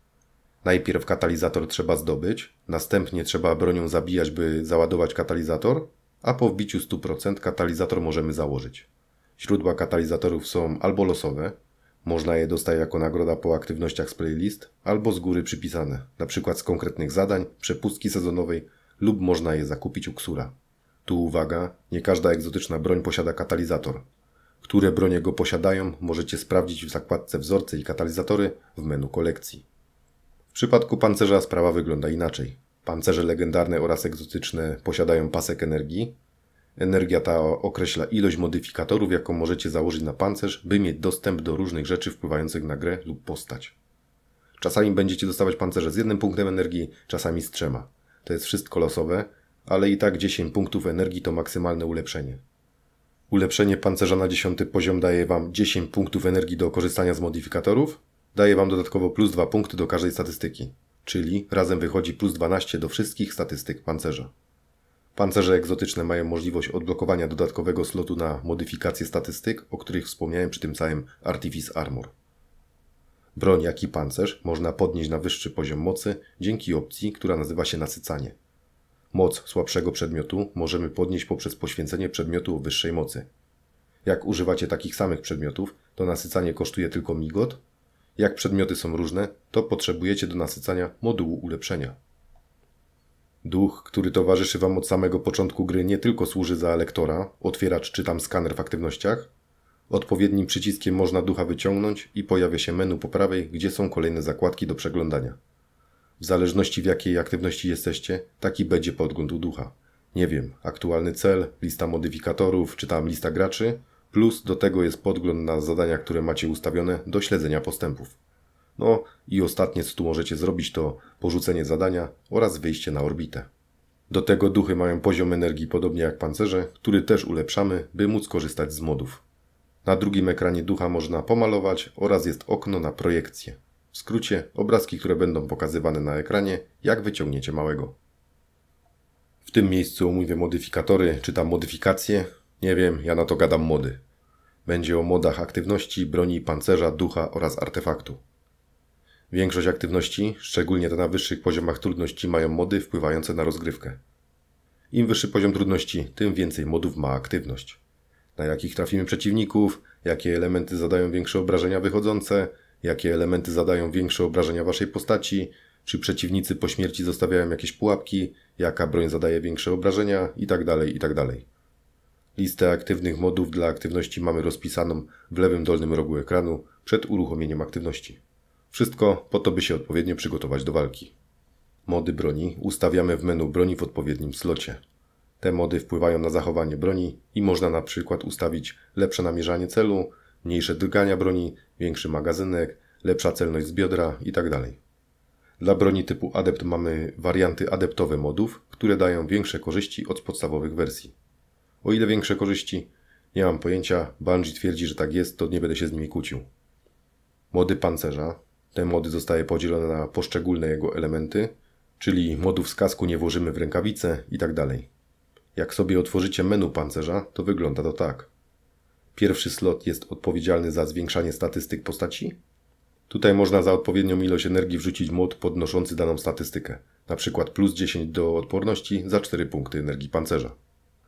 Najpierw katalizator trzeba zdobyć, następnie trzeba bronią zabijać, by załadować katalizator, a po wbiciu 100% katalizator możemy założyć. Źródła katalizatorów są albo losowe, można je dostać jako nagroda po aktywnościach z playlist, albo z góry przypisane, np. z konkretnych zadań, przepustki sezonowej, lub można je zakupić u ksura. Tu uwaga, nie każda egzotyczna broń posiada katalizator. Które bronie go posiadają, możecie sprawdzić w zakładce wzorce i katalizatory w menu kolekcji. W przypadku pancerza sprawa wygląda inaczej. Pancerze legendarne oraz egzotyczne posiadają pasek energii. Energia ta określa ilość modyfikatorów, jaką możecie założyć na pancerz, by mieć dostęp do różnych rzeczy wpływających na grę lub postać. Czasami będziecie dostawać pancerze z jednym punktem energii, czasami z trzema. To jest wszystko losowe, ale i tak 10 punktów energii to maksymalne ulepszenie. Ulepszenie pancerza na 10 poziom daje Wam 10 punktów energii do korzystania z modyfikatorów, daje Wam dodatkowo plus 2 punkty do każdej statystyki, czyli razem wychodzi plus 12 do wszystkich statystyk pancerza. Pancerze egzotyczne mają możliwość odblokowania dodatkowego slotu na modyfikację statystyk, o których wspomniałem przy tym całym Artifice Armor. Broń jak i pancerz można podnieść na wyższy poziom mocy dzięki opcji, która nazywa się nasycanie. Moc słabszego przedmiotu możemy podnieść poprzez poświęcenie przedmiotu o wyższej mocy. Jak używacie takich samych przedmiotów, to nasycanie kosztuje tylko migot, jak przedmioty są różne, to potrzebujecie do nasycania modułu ulepszenia. Duch, który towarzyszy Wam od samego początku gry, nie tylko służy za lektora, otwieracz czy tam skaner w aktywnościach. Odpowiednim przyciskiem można ducha wyciągnąć i pojawia się menu po prawej, gdzie są kolejne zakładki do przeglądania. W zależności w jakiej aktywności jesteście, taki będzie podgląd u ducha. Nie wiem, aktualny cel, lista modyfikatorów czy tam lista graczy – Plus do tego jest podgląd na zadania, które macie ustawione do śledzenia postępów. No i ostatnie, co tu możecie zrobić, to porzucenie zadania oraz wyjście na orbitę. Do tego duchy mają poziom energii podobnie jak pancerze, który też ulepszamy, by móc korzystać z modów. Na drugim ekranie ducha można pomalować oraz jest okno na projekcję. W skrócie obrazki, które będą pokazywane na ekranie, jak wyciągniecie małego. W tym miejscu omówię modyfikatory, czy tam modyfikacje, nie wiem, ja na to gadam młody. Będzie o modach aktywności, broni, pancerza, ducha oraz artefaktu. Większość aktywności, szczególnie te na wyższych poziomach trudności, mają mody wpływające na rozgrywkę. Im wyższy poziom trudności, tym więcej modów ma aktywność. Na jakich trafimy przeciwników, jakie elementy zadają większe obrażenia wychodzące, jakie elementy zadają większe obrażenia waszej postaci, czy przeciwnicy po śmierci zostawiają jakieś pułapki, jaka broń zadaje większe obrażenia itd. Tak itd. Tak Listę aktywnych modów dla aktywności mamy rozpisaną w lewym dolnym rogu ekranu przed uruchomieniem aktywności. Wszystko po to, by się odpowiednio przygotować do walki. Mody broni ustawiamy w menu broni w odpowiednim slocie. Te mody wpływają na zachowanie broni i można na przykład ustawić lepsze namierzanie celu, mniejsze drgania broni, większy magazynek, lepsza celność z biodra itd. Tak dla broni typu adept mamy warianty adeptowe modów, które dają większe korzyści od podstawowych wersji. O ile większe korzyści? Nie mam pojęcia. Bungie twierdzi, że tak jest, to nie będę się z nimi kłócił. Mody pancerza. Te mody zostaje podzielone na poszczególne jego elementy, czyli modów z kasku nie włożymy w rękawice i tak dalej. Jak sobie otworzycie menu pancerza, to wygląda to tak. Pierwszy slot jest odpowiedzialny za zwiększanie statystyk postaci. Tutaj można za odpowiednią ilość energii wrzucić mod podnoszący daną statystykę, na przykład plus 10 do odporności za 4 punkty energii pancerza.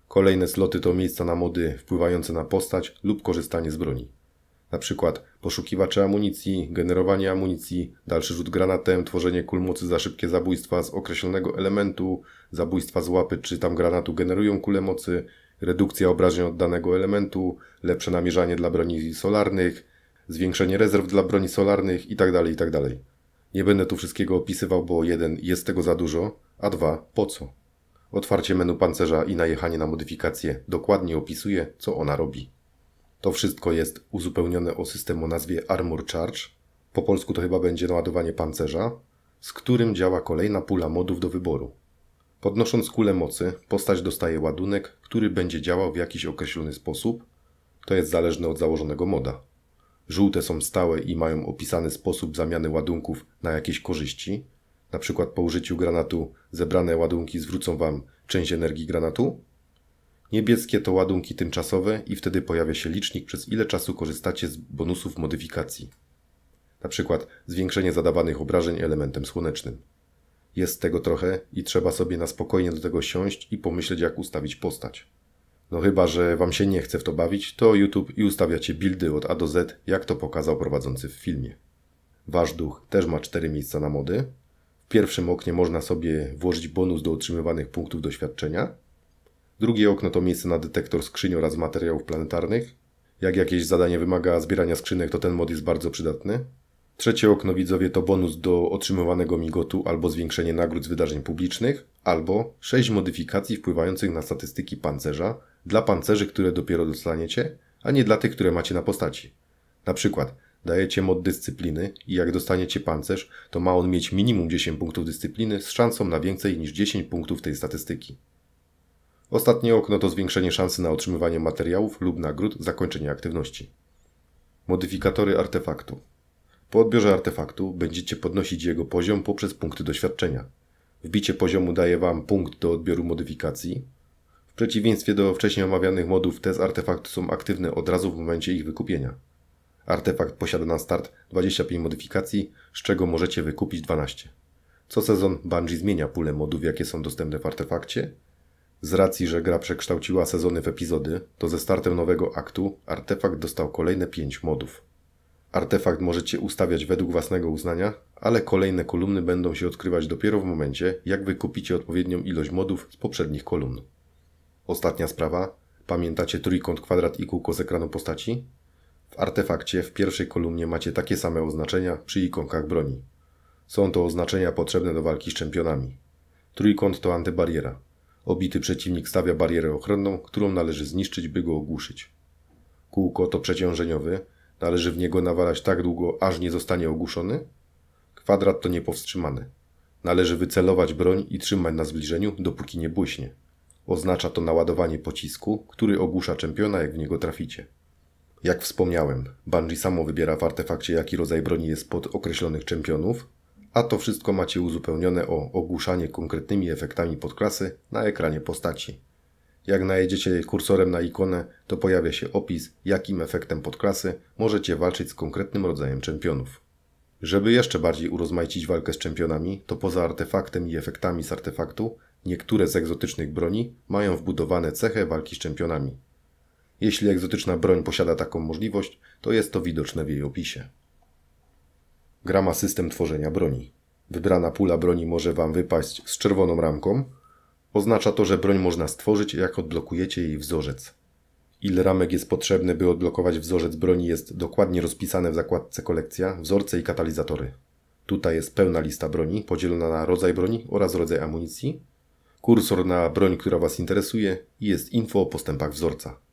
Kolejne sloty to miejsca na mody wpływające na postać lub korzystanie z broni. Na przykład poszukiwacze amunicji, generowanie amunicji, dalszy rzut granatem, tworzenie kul mocy za szybkie zabójstwa z określonego elementu, zabójstwa z łapy czy tam granatu generują kule mocy, redukcja obrażeń od danego elementu, lepsze namierzanie dla broni solarnych, zwiększenie rezerw dla broni solarnych itd. Tak itd. Tak Nie będę tu wszystkiego opisywał, bo jeden jest tego za dużo, a dwa po co. Otwarcie menu pancerza i najechanie na modyfikację dokładnie opisuje, co ona robi. To wszystko jest uzupełnione o system o nazwie Armor Charge, po polsku to chyba będzie naładowanie pancerza, z którym działa kolejna pula modów do wyboru. Podnosząc kulę mocy, postać dostaje ładunek, który będzie działał w jakiś określony sposób, to jest zależne od założonego moda. Żółte są stałe i mają opisany sposób zamiany ładunków na jakieś korzyści, na przykład po użyciu granatu zebrane ładunki zwrócą Wam część energii granatu. Niebieskie to ładunki tymczasowe i wtedy pojawia się licznik, przez ile czasu korzystacie z bonusów modyfikacji. Na przykład zwiększenie zadawanych obrażeń elementem słonecznym. Jest tego trochę i trzeba sobie na spokojnie do tego siąść i pomyśleć, jak ustawić postać. No chyba, że Wam się nie chce w to bawić, to YouTube i ustawiacie buildy od A do Z, jak to pokazał prowadzący w filmie. Wasz duch też ma 4 miejsca na mody, w pierwszym oknie można sobie włożyć bonus do otrzymywanych punktów doświadczenia. Drugie okno to miejsce na detektor skrzyni oraz materiałów planetarnych. Jak jakieś zadanie wymaga zbierania skrzynek, to ten mod jest bardzo przydatny. Trzecie okno widzowie to bonus do otrzymywanego migotu albo zwiększenie nagród z wydarzeń publicznych, albo 6 modyfikacji wpływających na statystyki pancerza dla pancerzy, które dopiero dostaniecie, a nie dla tych, które macie na postaci. Na przykład Dajecie mod dyscypliny i jak dostaniecie pancerz, to ma on mieć minimum 10 punktów dyscypliny z szansą na więcej niż 10 punktów tej statystyki. Ostatnie okno to zwiększenie szansy na otrzymywanie materiałów lub nagród zakończenia aktywności. Modyfikatory artefaktu. Po odbiorze artefaktu będziecie podnosić jego poziom poprzez punkty doświadczenia. Wbicie poziomu daje Wam punkt do odbioru modyfikacji. W przeciwieństwie do wcześniej omawianych modów, te z artefaktu są aktywne od razu w momencie ich wykupienia. Artefakt posiada na start 25 modyfikacji, z czego możecie wykupić 12. Co sezon Bungie zmienia pulę modów, jakie są dostępne w artefakcie. Z racji, że gra przekształciła sezony w epizody, to ze startem nowego aktu artefakt dostał kolejne 5 modów. Artefakt możecie ustawiać według własnego uznania, ale kolejne kolumny będą się odkrywać dopiero w momencie, jak wykupicie odpowiednią ilość modów z poprzednich kolumn. Ostatnia sprawa. Pamiętacie trójkąt, kwadrat i kółko z ekranu postaci? W artefakcie w pierwszej kolumnie macie takie same oznaczenia przy ikonkach broni. Są to oznaczenia potrzebne do walki z czempionami. Trójkąt to antybariera. Obity przeciwnik stawia barierę ochronną, którą należy zniszczyć, by go ogłuszyć. Kółko to przeciążeniowy, należy w niego nawalać tak długo, aż nie zostanie ogłuszony. Kwadrat to niepowstrzymany. Należy wycelować broń i trzymać na zbliżeniu, dopóki nie błyśnie. Oznacza to naładowanie pocisku, który ogłusza czempiona, jak w niego traficie. Jak wspomniałem, Bungie samo wybiera w artefakcie jaki rodzaj broni jest pod określonych czempionów, a to wszystko macie uzupełnione o ogłuszanie konkretnymi efektami podklasy na ekranie postaci. Jak najedziecie kursorem na ikonę, to pojawia się opis, jakim efektem podklasy możecie walczyć z konkretnym rodzajem czempionów. Żeby jeszcze bardziej urozmaicić walkę z czempionami, to poza artefaktem i efektami z artefaktu, niektóre z egzotycznych broni mają wbudowane cechę walki z czempionami. Jeśli egzotyczna broń posiada taką możliwość, to jest to widoczne w jej opisie. Gra ma system tworzenia broni. Wybrana pula broni może Wam wypaść z czerwoną ramką. Oznacza to, że broń można stworzyć, jak odblokujecie jej wzorzec. Ile ramek jest potrzebne, by odblokować wzorzec broni, jest dokładnie rozpisane w zakładce Kolekcja, wzorce i katalizatory. Tutaj jest pełna lista broni, podzielona na rodzaj broni oraz rodzaj amunicji, kursor na broń, która Was interesuje i jest info o postępach wzorca.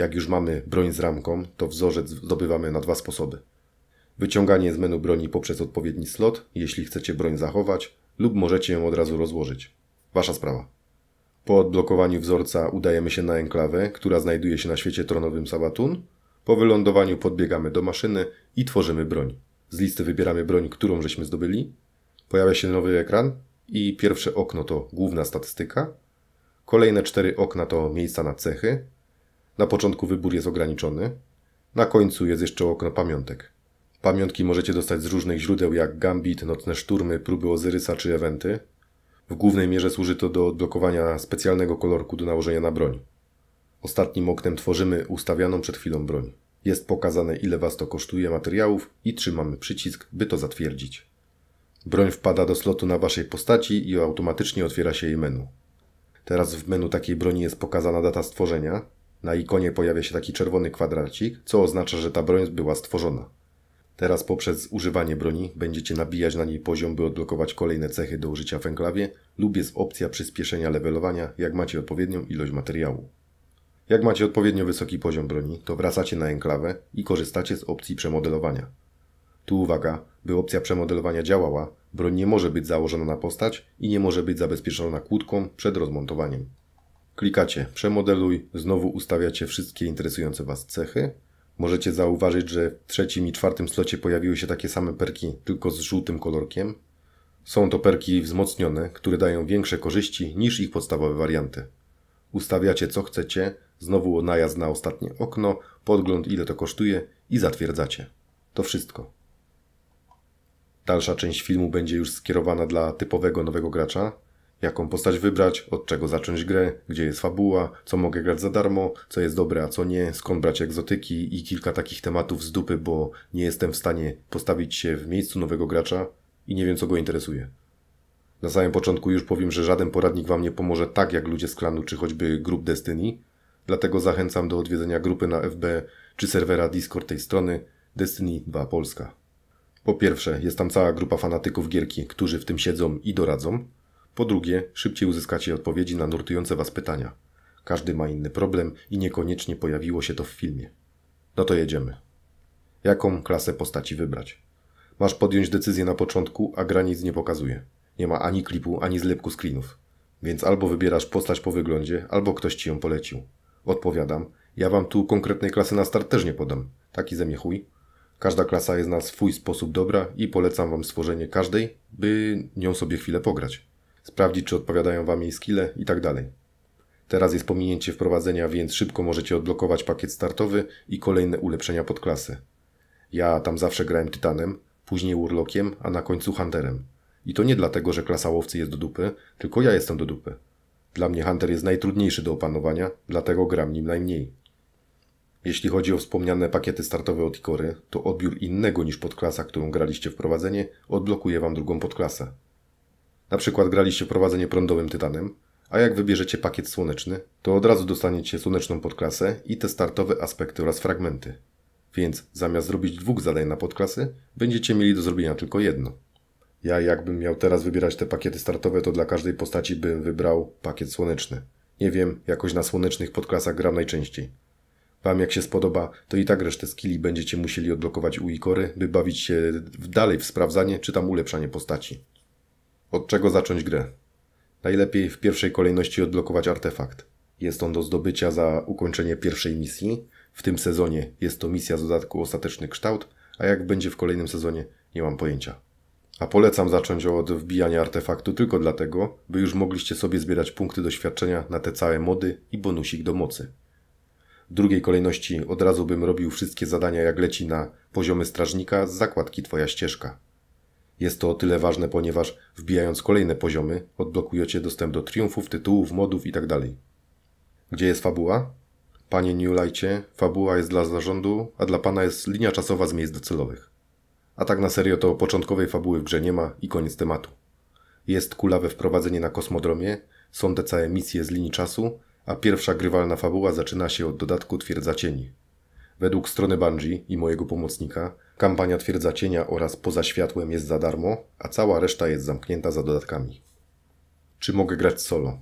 Jak już mamy broń z ramką, to wzorzec zdobywamy na dwa sposoby. Wyciąganie z menu broni poprzez odpowiedni slot, jeśli chcecie broń zachować, lub możecie ją od razu rozłożyć. Wasza sprawa. Po odblokowaniu wzorca udajemy się na enklawę, która znajduje się na świecie tronowym Sabatun. Po wylądowaniu podbiegamy do maszyny i tworzymy broń. Z listy wybieramy broń, którą żeśmy zdobyli. Pojawia się nowy ekran i pierwsze okno to główna statystyka. Kolejne cztery okna to miejsca na cechy, na początku wybór jest ograniczony, na końcu jest jeszcze okno pamiątek. Pamiątki możecie dostać z różnych źródeł jak Gambit, Nocne Szturmy, próby Ozyrysa czy eventy. W głównej mierze służy to do odblokowania specjalnego kolorku do nałożenia na broń. Ostatnim oknem tworzymy ustawianą przed chwilą broń. Jest pokazane ile Was to kosztuje materiałów i trzymamy przycisk, by to zatwierdzić. Broń wpada do slotu na Waszej postaci i automatycznie otwiera się jej menu. Teraz w menu takiej broni jest pokazana data stworzenia, na ikonie pojawia się taki czerwony kwadracik, co oznacza, że ta broń była stworzona. Teraz poprzez używanie broni będziecie nabijać na niej poziom, by odblokować kolejne cechy do użycia w enklawie lub jest opcja przyspieszenia levelowania, jak macie odpowiednią ilość materiału. Jak macie odpowiednio wysoki poziom broni, to wracacie na enklawę i korzystacie z opcji przemodelowania. Tu uwaga, by opcja przemodelowania działała, broń nie może być założona na postać i nie może być zabezpieczona kłódką przed rozmontowaniem. Klikacie przemodeluj, znowu ustawiacie wszystkie interesujące Was cechy. Możecie zauważyć, że w trzecim i czwartym slocie pojawiły się takie same perki, tylko z żółtym kolorkiem. Są to perki wzmocnione, które dają większe korzyści niż ich podstawowe warianty. Ustawiacie co chcecie, znowu najazd na ostatnie okno, podgląd ile to kosztuje i zatwierdzacie. To wszystko. Dalsza część filmu będzie już skierowana dla typowego nowego gracza, Jaką postać wybrać, od czego zacząć grę, gdzie jest fabuła, co mogę grać za darmo, co jest dobre, a co nie, skąd brać egzotyki i kilka takich tematów z dupy, bo nie jestem w stanie postawić się w miejscu nowego gracza i nie wiem, co go interesuje. Na samym początku już powiem, że żaden poradnik Wam nie pomoże tak jak ludzie z klanu czy choćby grup Destiny, dlatego zachęcam do odwiedzenia grupy na FB czy serwera Discord tej strony Destiny 2 Polska. Po pierwsze, jest tam cała grupa fanatyków gierki, którzy w tym siedzą i doradzą. Po drugie, szybciej uzyskacie odpowiedzi na nurtujące Was pytania. Każdy ma inny problem i niekoniecznie pojawiło się to w filmie. No to jedziemy. Jaką klasę postaci wybrać? Masz podjąć decyzję na początku, a granic nie pokazuje. Nie ma ani klipu, ani zlepku screenów. Więc albo wybierasz postać po wyglądzie, albo ktoś ci ją polecił. Odpowiadam, ja wam tu konkretnej klasy na start też nie podam. Taki ze mnie chuj. Każda klasa jest na swój sposób dobra i polecam wam stworzenie każdej, by nią sobie chwilę pograć sprawdzić, czy odpowiadają Wam jej skille i tak dalej. Teraz jest pominięcie wprowadzenia, więc szybko możecie odblokować pakiet startowy i kolejne ulepszenia pod klasę. Ja tam zawsze grałem Tytanem, później Urlokiem, a na końcu Hunterem. I to nie dlatego, że klasa łowcy jest do dupy, tylko ja jestem do dupy. Dla mnie Hunter jest najtrudniejszy do opanowania, dlatego gram nim najmniej. Jeśli chodzi o wspomniane pakiety startowe od Ikory, to odbiór innego niż podklasa, którą graliście w wprowadzenie, odblokuje Wam drugą podklasę. Na przykład graliście prowadzenie prądowym Tytanem, a jak wybierzecie pakiet słoneczny, to od razu dostaniecie słoneczną podklasę i te startowe aspekty oraz fragmenty. Więc zamiast zrobić dwóch zadań na podklasy, będziecie mieli do zrobienia tylko jedno. Ja jakbym miał teraz wybierać te pakiety startowe, to dla każdej postaci bym wybrał pakiet słoneczny. Nie wiem, jakoś na słonecznych podklasach gram najczęściej. Wam jak się spodoba, to i tak resztę skilli będziecie musieli odblokować u Ikory, by bawić się dalej w sprawdzanie czy tam ulepszanie postaci. Od czego zacząć grę? Najlepiej w pierwszej kolejności odblokować artefakt. Jest on do zdobycia za ukończenie pierwszej misji. W tym sezonie jest to misja z dodatku Ostateczny Kształt, a jak będzie w kolejnym sezonie, nie mam pojęcia. A polecam zacząć od wbijania artefaktu tylko dlatego, by już mogliście sobie zbierać punkty doświadczenia na te całe mody i bonusik do mocy. W drugiej kolejności od razu bym robił wszystkie zadania jak leci na poziomy strażnika z zakładki Twoja ścieżka. Jest to o tyle ważne, ponieważ wbijając kolejne poziomy, odblokujecie dostęp do triumfów, tytułów, modów itd. Tak Gdzie jest fabuła? Panie Newlightie, fabuła jest dla zarządu, a dla pana jest linia czasowa z miejsc docelowych. A tak na serio to początkowej fabuły w grze nie ma i koniec tematu. Jest kulawe wprowadzenie na kosmodromie, są te całe misje z linii czasu, a pierwsza grywalna fabuła zaczyna się od dodatku Twierdza Cieni. Według strony Bungie i mojego pomocnika, Kampania Twierdza Cienia oraz Poza Światłem jest za darmo, a cała reszta jest zamknięta za dodatkami. Czy mogę grać solo?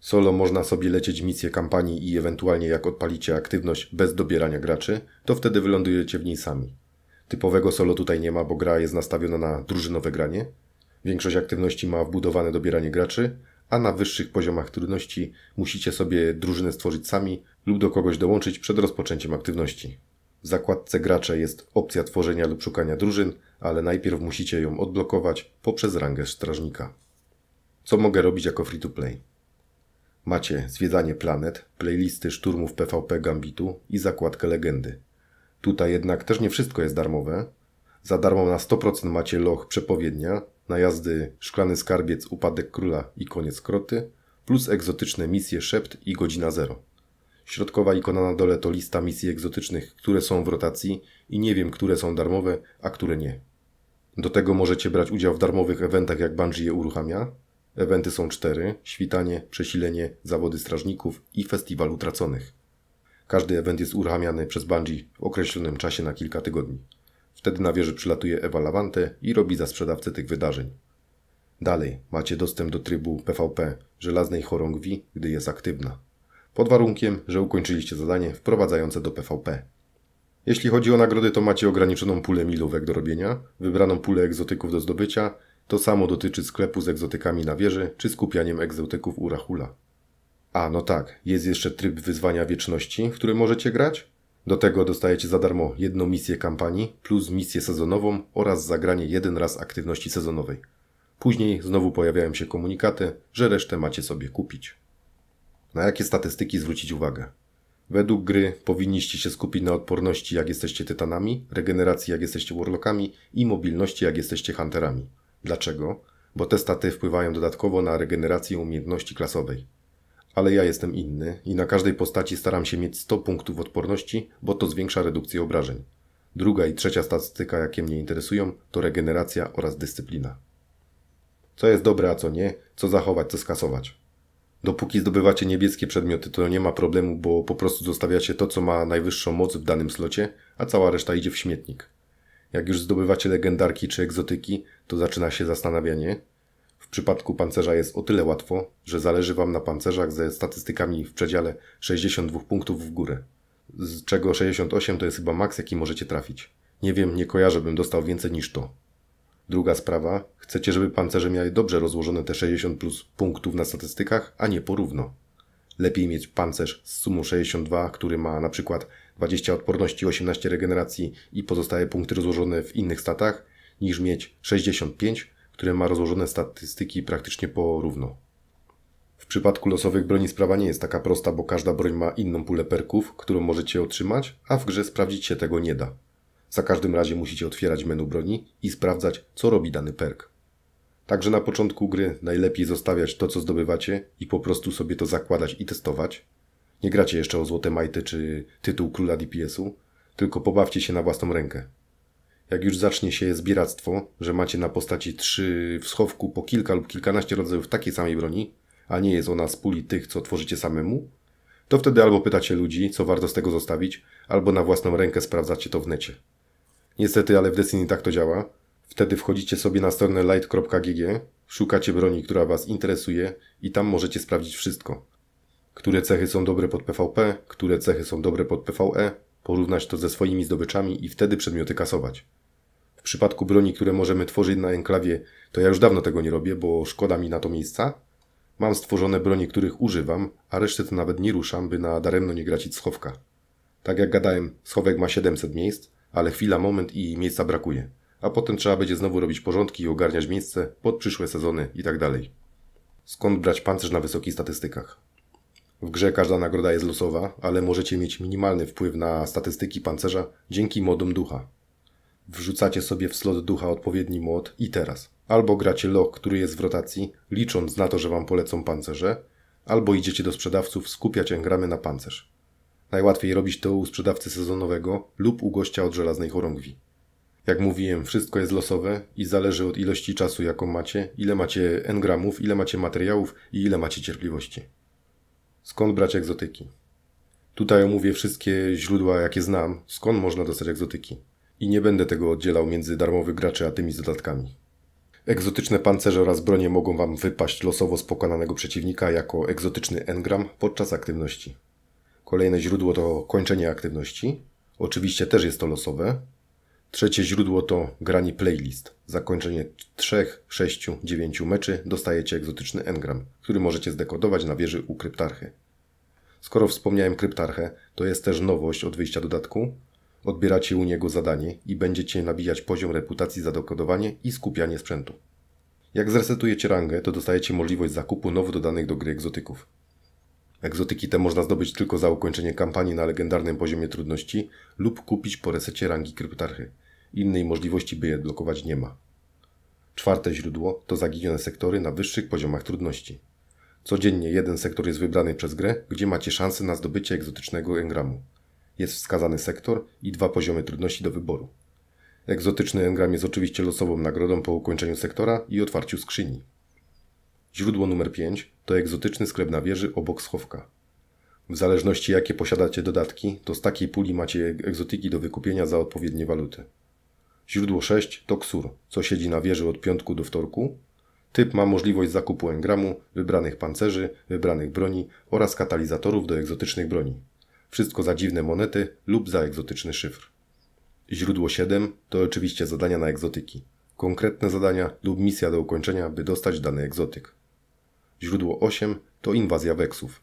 Solo można sobie lecieć misję kampanii i ewentualnie jak odpalicie aktywność bez dobierania graczy, to wtedy wylądujecie w niej sami. Typowego solo tutaj nie ma, bo gra jest nastawiona na drużynowe granie. Większość aktywności ma wbudowane dobieranie graczy, a na wyższych poziomach trudności musicie sobie drużynę stworzyć sami lub do kogoś dołączyć przed rozpoczęciem aktywności. W zakładce gracza jest opcja tworzenia lub szukania drużyn, ale najpierw musicie ją odblokować poprzez rangę strażnika. Co mogę robić jako free to play? Macie zwiedzanie planet, playlisty szturmów PvP Gambitu i zakładkę legendy. Tutaj jednak też nie wszystko jest darmowe. Za darmo na 100% macie loch przepowiednia, najazdy szklany skarbiec, upadek króla i koniec kroty, plus egzotyczne misje szept i godzina zero. Środkowa ikona na dole to lista misji egzotycznych, które są w rotacji i nie wiem, które są darmowe, a które nie. Do tego możecie brać udział w darmowych eventach, jak Bungie je uruchamia. Eventy są cztery: świtanie, przesilenie, zawody strażników i festiwal utraconych. Każdy event jest uruchamiany przez Bungie w określonym czasie na kilka tygodni. Wtedy na wieży przylatuje Ewa Lavante i robi za sprzedawcę tych wydarzeń. Dalej macie dostęp do trybu PvP żelaznej chorągwi, gdy jest aktywna pod warunkiem, że ukończyliście zadanie wprowadzające do PvP. Jeśli chodzi o nagrody, to macie ograniczoną pulę milówek do robienia, wybraną pulę egzotyków do zdobycia, to samo dotyczy sklepu z egzotykami na wieży czy skupianiem egzotyków u Rahula. A no tak, jest jeszcze tryb wyzwania wieczności, w który możecie grać. Do tego dostajecie za darmo jedną misję kampanii plus misję sezonową oraz zagranie jeden raz aktywności sezonowej. Później znowu pojawiają się komunikaty, że resztę macie sobie kupić. Na jakie statystyki zwrócić uwagę? Według gry powinniście się skupić na odporności jak jesteście tytanami, regeneracji jak jesteście warlockami i mobilności jak jesteście hunterami. Dlaczego? Bo te staty wpływają dodatkowo na regenerację umiejętności klasowej. Ale ja jestem inny i na każdej postaci staram się mieć 100 punktów odporności, bo to zwiększa redukcję obrażeń. Druga i trzecia statystyka, jakie mnie interesują, to regeneracja oraz dyscyplina. Co jest dobre, a co nie, co zachować, co skasować. Dopóki zdobywacie niebieskie przedmioty, to nie ma problemu, bo po prostu zostawiacie to, co ma najwyższą moc w danym slocie, a cała reszta idzie w śmietnik. Jak już zdobywacie legendarki czy egzotyki, to zaczyna się zastanawianie. W przypadku pancerza jest o tyle łatwo, że zależy Wam na pancerzach ze statystykami w przedziale 62 punktów w górę, z czego 68 to jest chyba maks, jaki możecie trafić. Nie wiem, nie kojarzę, bym dostał więcej niż to. Druga sprawa, chcecie, żeby pancerze miały dobrze rozłożone te 60 plus punktów na statystykach, a nie porówno. Lepiej mieć pancerz z sumą 62, który ma na przykład 20 odporności, 18 regeneracji i pozostałe punkty rozłożone w innych statach, niż mieć 65, które ma rozłożone statystyki praktycznie porówno. W przypadku losowych broni sprawa nie jest taka prosta, bo każda broń ma inną pulę perków, którą możecie otrzymać, a w grze sprawdzić się tego nie da. Za każdym razie musicie otwierać menu broni i sprawdzać, co robi dany perk. Także na początku gry najlepiej zostawiać to, co zdobywacie i po prostu sobie to zakładać i testować. Nie gracie jeszcze o złote majty czy tytuł króla DPS-u, tylko pobawcie się na własną rękę. Jak już zacznie się zbieractwo, że macie na postaci trzy w schowku po kilka lub kilkanaście rodzajów takiej samej broni, a nie jest ona z puli tych, co tworzycie samemu, to wtedy albo pytacie ludzi, co warto z tego zostawić, albo na własną rękę sprawdzacie to w necie. Niestety, ale w Destiny tak to działa. Wtedy wchodzicie sobie na stronę light.gg, szukacie broni, która Was interesuje i tam możecie sprawdzić wszystko. Które cechy są dobre pod PvP, które cechy są dobre pod PvE, porównać to ze swoimi zdobyczami i wtedy przedmioty kasować. W przypadku broni, które możemy tworzyć na enklawie, to ja już dawno tego nie robię, bo szkoda mi na to miejsca. Mam stworzone broni, których używam, a resztę to nawet nie ruszam, by na daremno nie gracić schowka. Tak jak gadałem, schowek ma 700 miejsc, ale chwila, moment i miejsca brakuje. A potem trzeba będzie znowu robić porządki i ogarniać miejsce pod przyszłe sezony i tak dalej. Skąd brać pancerz na wysokich statystykach? W grze każda nagroda jest losowa, ale możecie mieć minimalny wpływ na statystyki pancerza dzięki modom ducha. Wrzucacie sobie w slot ducha odpowiedni mod i teraz. Albo gracie lok, który jest w rotacji, licząc na to, że wam polecą pancerze, albo idziecie do sprzedawców, skupiać engramy na pancerz. Najłatwiej robić to u sprzedawcy sezonowego lub u gościa od żelaznej chorągwi. Jak mówiłem, wszystko jest losowe i zależy od ilości czasu, jaką macie, ile macie engramów, ile macie materiałów i ile macie cierpliwości. Skąd brać egzotyki? Tutaj omówię wszystkie źródła, jakie znam, skąd można dostać egzotyki. I nie będę tego oddzielał między darmowych graczy a tymi z dodatkami. Egzotyczne pancerze oraz bronie mogą Wam wypaść losowo z pokonanego przeciwnika jako egzotyczny engram podczas aktywności. Kolejne źródło to kończenie aktywności. Oczywiście też jest to losowe. Trzecie źródło to grani playlist. Zakończenie 3, 6, 9 meczy dostajecie egzotyczny engram, który możecie zdekodować na wieży u kryptarchy. Skoro wspomniałem kryptarchę, to jest też nowość od wyjścia dodatku. Odbieracie u niego zadanie i będziecie nabijać poziom reputacji za dekodowanie i skupianie sprzętu. Jak zresetujecie rangę, to dostajecie możliwość zakupu nowo dodanych do gry egzotyków. Egzotyki te można zdobyć tylko za ukończenie kampanii na legendarnym poziomie trudności lub kupić po resecie rangi kryptarchy. Innej możliwości, by je blokować, nie ma. Czwarte źródło to zaginione sektory na wyższych poziomach trudności. Codziennie jeden sektor jest wybrany przez grę, gdzie macie szansę na zdobycie egzotycznego engramu. Jest wskazany sektor i dwa poziomy trudności do wyboru. Egzotyczny engram jest oczywiście losową nagrodą po ukończeniu sektora i otwarciu skrzyni. Źródło numer 5 to egzotyczny sklep na wieży obok schowka. W zależności jakie posiadacie dodatki, to z takiej puli macie e- egzotyki do wykupienia za odpowiednie waluty. Źródło 6 to ksur, co siedzi na wieży od piątku do wtorku. Typ ma możliwość zakupu engramu, wybranych pancerzy, wybranych broni oraz katalizatorów do egzotycznych broni. Wszystko za dziwne monety lub za egzotyczny szyfr. Źródło 7 to oczywiście zadania na egzotyki. Konkretne zadania lub misja do ukończenia, by dostać dany egzotyk. Źródło 8 to inwazja weksów.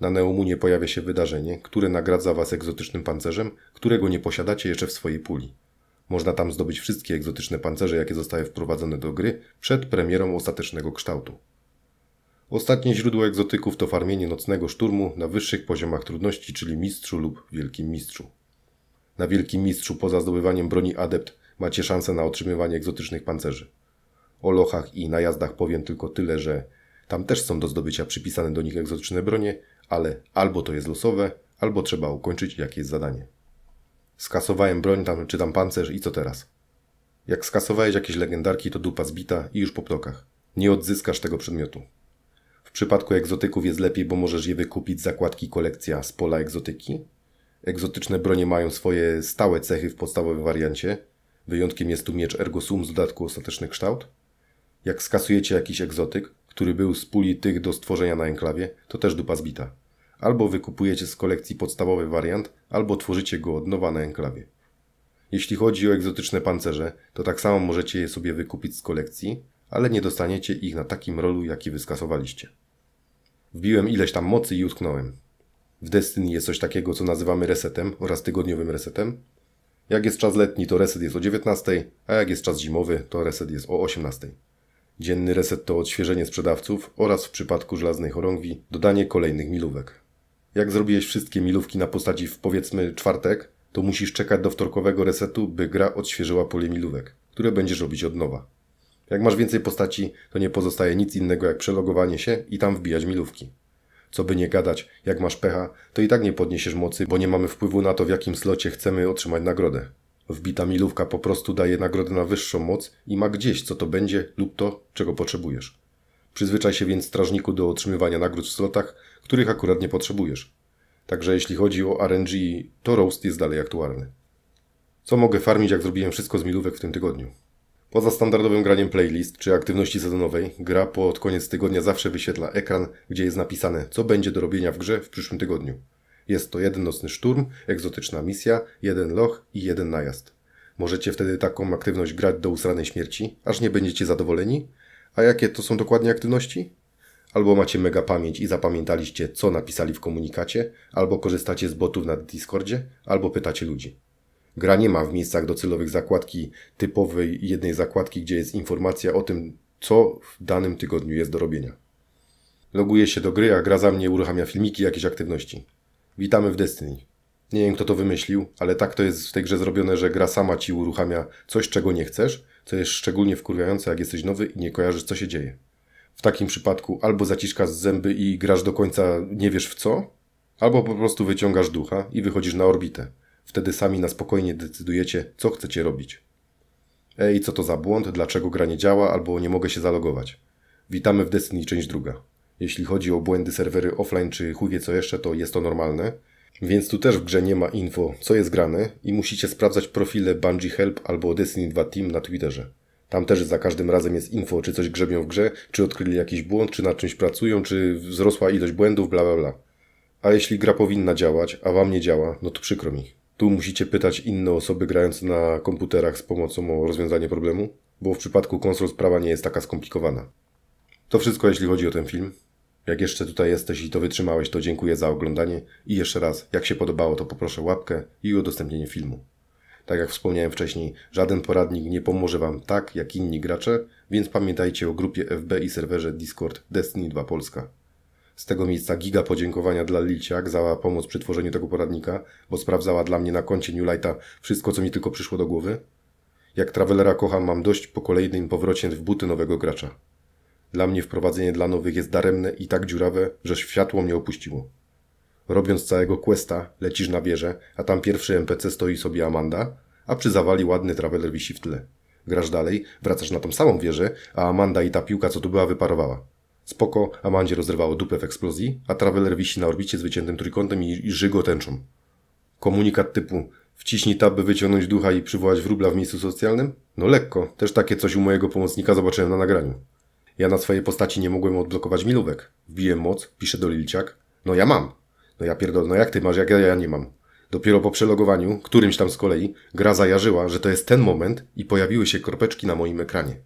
Na Neumunie pojawia się wydarzenie, które nagradza Was egzotycznym pancerzem, którego nie posiadacie jeszcze w swojej puli. Można tam zdobyć wszystkie egzotyczne pancerze, jakie zostały wprowadzone do gry przed premierą ostatecznego kształtu. Ostatnie źródło egzotyków to farmienie nocnego szturmu na wyższych poziomach trudności, czyli mistrzu lub wielkim mistrzu. Na wielkim mistrzu poza zdobywaniem broni adept macie szansę na otrzymywanie egzotycznych pancerzy. O lochach i najazdach powiem tylko tyle, że tam też są do zdobycia przypisane do nich egzotyczne bronie, ale albo to jest losowe, albo trzeba ukończyć jakieś zadanie. Skasowałem broń tam, czy tam pancerz i co teraz? Jak skasowałeś jakieś legendarki, to dupa zbita i już po ptokach. Nie odzyskasz tego przedmiotu. W przypadku egzotyków jest lepiej, bo możesz je wykupić z zakładki kolekcja z pola egzotyki. Egzotyczne bronie mają swoje stałe cechy w podstawowym wariancie. Wyjątkiem jest tu miecz Ergo Sum z dodatku ostateczny kształt. Jak skasujecie jakiś egzotyk, który był z puli tych do stworzenia na enklawie, to też dupa zbita. Albo wykupujecie z kolekcji podstawowy wariant, albo tworzycie go od nowa na enklawie. Jeśli chodzi o egzotyczne pancerze, to tak samo możecie je sobie wykupić z kolekcji, ale nie dostaniecie ich na takim rolu, jaki wyskasowaliście. Wbiłem ileś tam mocy i utknąłem. W Destiny jest coś takiego, co nazywamy resetem oraz tygodniowym resetem. Jak jest czas letni, to reset jest o 19, a jak jest czas zimowy, to reset jest o 18. Dzienny reset to odświeżenie sprzedawców oraz w przypadku żelaznej chorągwi dodanie kolejnych milówek. Jak zrobiłeś wszystkie milówki na postaci w powiedzmy czwartek, to musisz czekać do wtorkowego resetu, by gra odświeżyła pole milówek, które będziesz robić od nowa. Jak masz więcej postaci, to nie pozostaje nic innego jak przelogowanie się i tam wbijać milówki. Co by nie gadać, jak masz pecha, to i tak nie podniesiesz mocy, bo nie mamy wpływu na to, w jakim slocie chcemy otrzymać nagrodę. Wbita milówka po prostu daje nagrodę na wyższą moc i ma gdzieś, co to będzie lub to, czego potrzebujesz. Przyzwyczaj się więc strażniku do otrzymywania nagród w slotach, których akurat nie potrzebujesz. Także jeśli chodzi o RNG, to roast jest dalej aktualny. Co mogę farmić, jak zrobiłem wszystko z milówek w tym tygodniu? Poza standardowym graniem playlist czy aktywności sezonowej, gra pod koniec tygodnia zawsze wyświetla ekran, gdzie jest napisane, co będzie do robienia w grze w przyszłym tygodniu. Jest to jeden nocny szturm, egzotyczna misja, jeden loch i jeden najazd. Możecie wtedy taką aktywność grać do usranej śmierci, aż nie będziecie zadowoleni? A jakie to są dokładnie aktywności? Albo macie mega pamięć i zapamiętaliście, co napisali w komunikacie, albo korzystacie z botów na Discordzie, albo pytacie ludzi. Gra nie ma w miejscach docelowych zakładki typowej jednej zakładki, gdzie jest informacja o tym, co w danym tygodniu jest do robienia. Loguję się do gry, a gra za mnie uruchamia filmiki, jakieś aktywności. Witamy w Destiny. Nie wiem, kto to wymyślił, ale tak to jest w tej grze zrobione, że gra sama ci uruchamia coś, czego nie chcesz, co jest szczególnie wkurwiające, jak jesteś nowy i nie kojarzysz, co się dzieje. W takim przypadku albo zaciskasz zęby i grasz do końca nie wiesz w co, albo po prostu wyciągasz ducha i wychodzisz na orbitę. Wtedy sami na spokojnie decydujecie, co chcecie robić. Ej, co to za błąd, dlaczego gra nie działa, albo nie mogę się zalogować. Witamy w Destiny część druga. Jeśli chodzi o błędy serwery offline czy chuj co jeszcze, to jest to normalne. Więc tu też w grze nie ma info, co jest grane i musicie sprawdzać profile Bungie Help albo Destiny 2 Team na Twitterze. Tam też za każdym razem jest info, czy coś grzebią w grze, czy odkryli jakiś błąd, czy nad czymś pracują, czy wzrosła ilość błędów, bla bla bla. A jeśli gra powinna działać, a wam nie działa, no to przykro mi. Tu musicie pytać inne osoby grające na komputerach z pomocą o rozwiązanie problemu, bo w przypadku konsol sprawa nie jest taka skomplikowana. To wszystko, jeśli chodzi o ten film. Jak jeszcze tutaj jesteś i to wytrzymałeś, to dziękuję za oglądanie i jeszcze raz, jak się podobało, to poproszę łapkę i udostępnienie filmu. Tak jak wspomniałem wcześniej, żaden poradnik nie pomoże Wam tak jak inni gracze, więc pamiętajcie o grupie FB i serwerze Discord Destiny 2 Polska. Z tego miejsca giga podziękowania dla Lilciak za pomoc przy tworzeniu tego poradnika, bo sprawdzała dla mnie na koncie New Lighta wszystko, co mi tylko przyszło do głowy. Jak Travelera kocham, mam dość po kolejnym powrocie w buty nowego gracza. Dla mnie wprowadzenie dla nowych jest daremne i tak dziurawe, że światło mnie opuściło. Robiąc całego questa, lecisz na wieżę, a tam pierwszy NPC stoi sobie Amanda, a przy zawali ładny traveler wisi w tle. Grasz dalej, wracasz na tą samą wieżę, a Amanda i ta piłka co tu była wyparowała. Spoko, Amandzie rozrywało dupę w eksplozji, a traveler wisi na orbicie z wyciętym trójkątem i, i żygo tęczą. Komunikat typu wciśnij tab, by wyciągnąć ducha i przywołać wróbla w miejscu socjalnym? No lekko, też takie coś u mojego pomocnika zobaczyłem na nagraniu. Ja na swojej postaci nie mogłem odblokować milówek. Wbiję moc, piszę do Lilciak. No ja mam. No ja pierdolę, no jak ty masz, jak ja, ja nie mam. Dopiero po przelogowaniu, którymś tam z kolei, gra zajarzyła, że to jest ten moment i pojawiły się kropeczki na moim ekranie.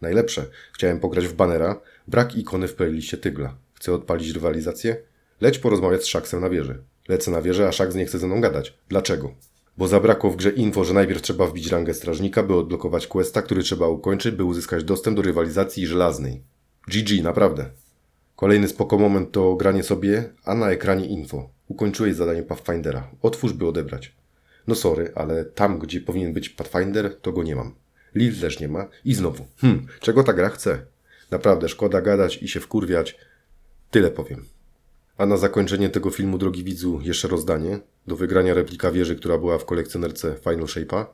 Najlepsze, chciałem pograć w banera, brak ikony w playliście Tygla. Chcę odpalić rywalizację? Leć porozmawiać z Szaksem na wieży. Lecę na wieżę, a Szaks nie chce ze mną gadać. Dlaczego? bo zabrakło w grze info, że najpierw trzeba wbić rangę strażnika, by odblokować questa, który trzeba ukończyć, by uzyskać dostęp do rywalizacji żelaznej. GG, naprawdę. Kolejny spoko moment to granie sobie, a na ekranie info. Ukończyłeś zadanie Pathfindera. Otwórz, by odebrać. No sorry, ale tam, gdzie powinien być Pathfinder, to go nie mam. Lil też nie ma. I znowu, hmm, czego ta gra chce? Naprawdę, szkoda gadać i się wkurwiać. Tyle powiem. A na zakończenie tego filmu, drogi widzu, jeszcze rozdanie do wygrania replika wieży, która była w kolekcjonerce Final Shape'a.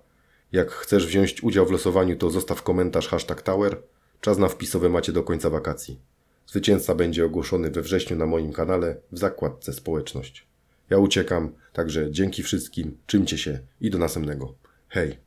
Jak chcesz wziąć udział w losowaniu, to zostaw komentarz hashtag Tower. Czas na wpisowe macie do końca wakacji. Zwycięzca będzie ogłoszony we wrześniu na moim kanale w zakładce Społeczność. Ja uciekam, także dzięki wszystkim, czymcie się i do następnego. Hej!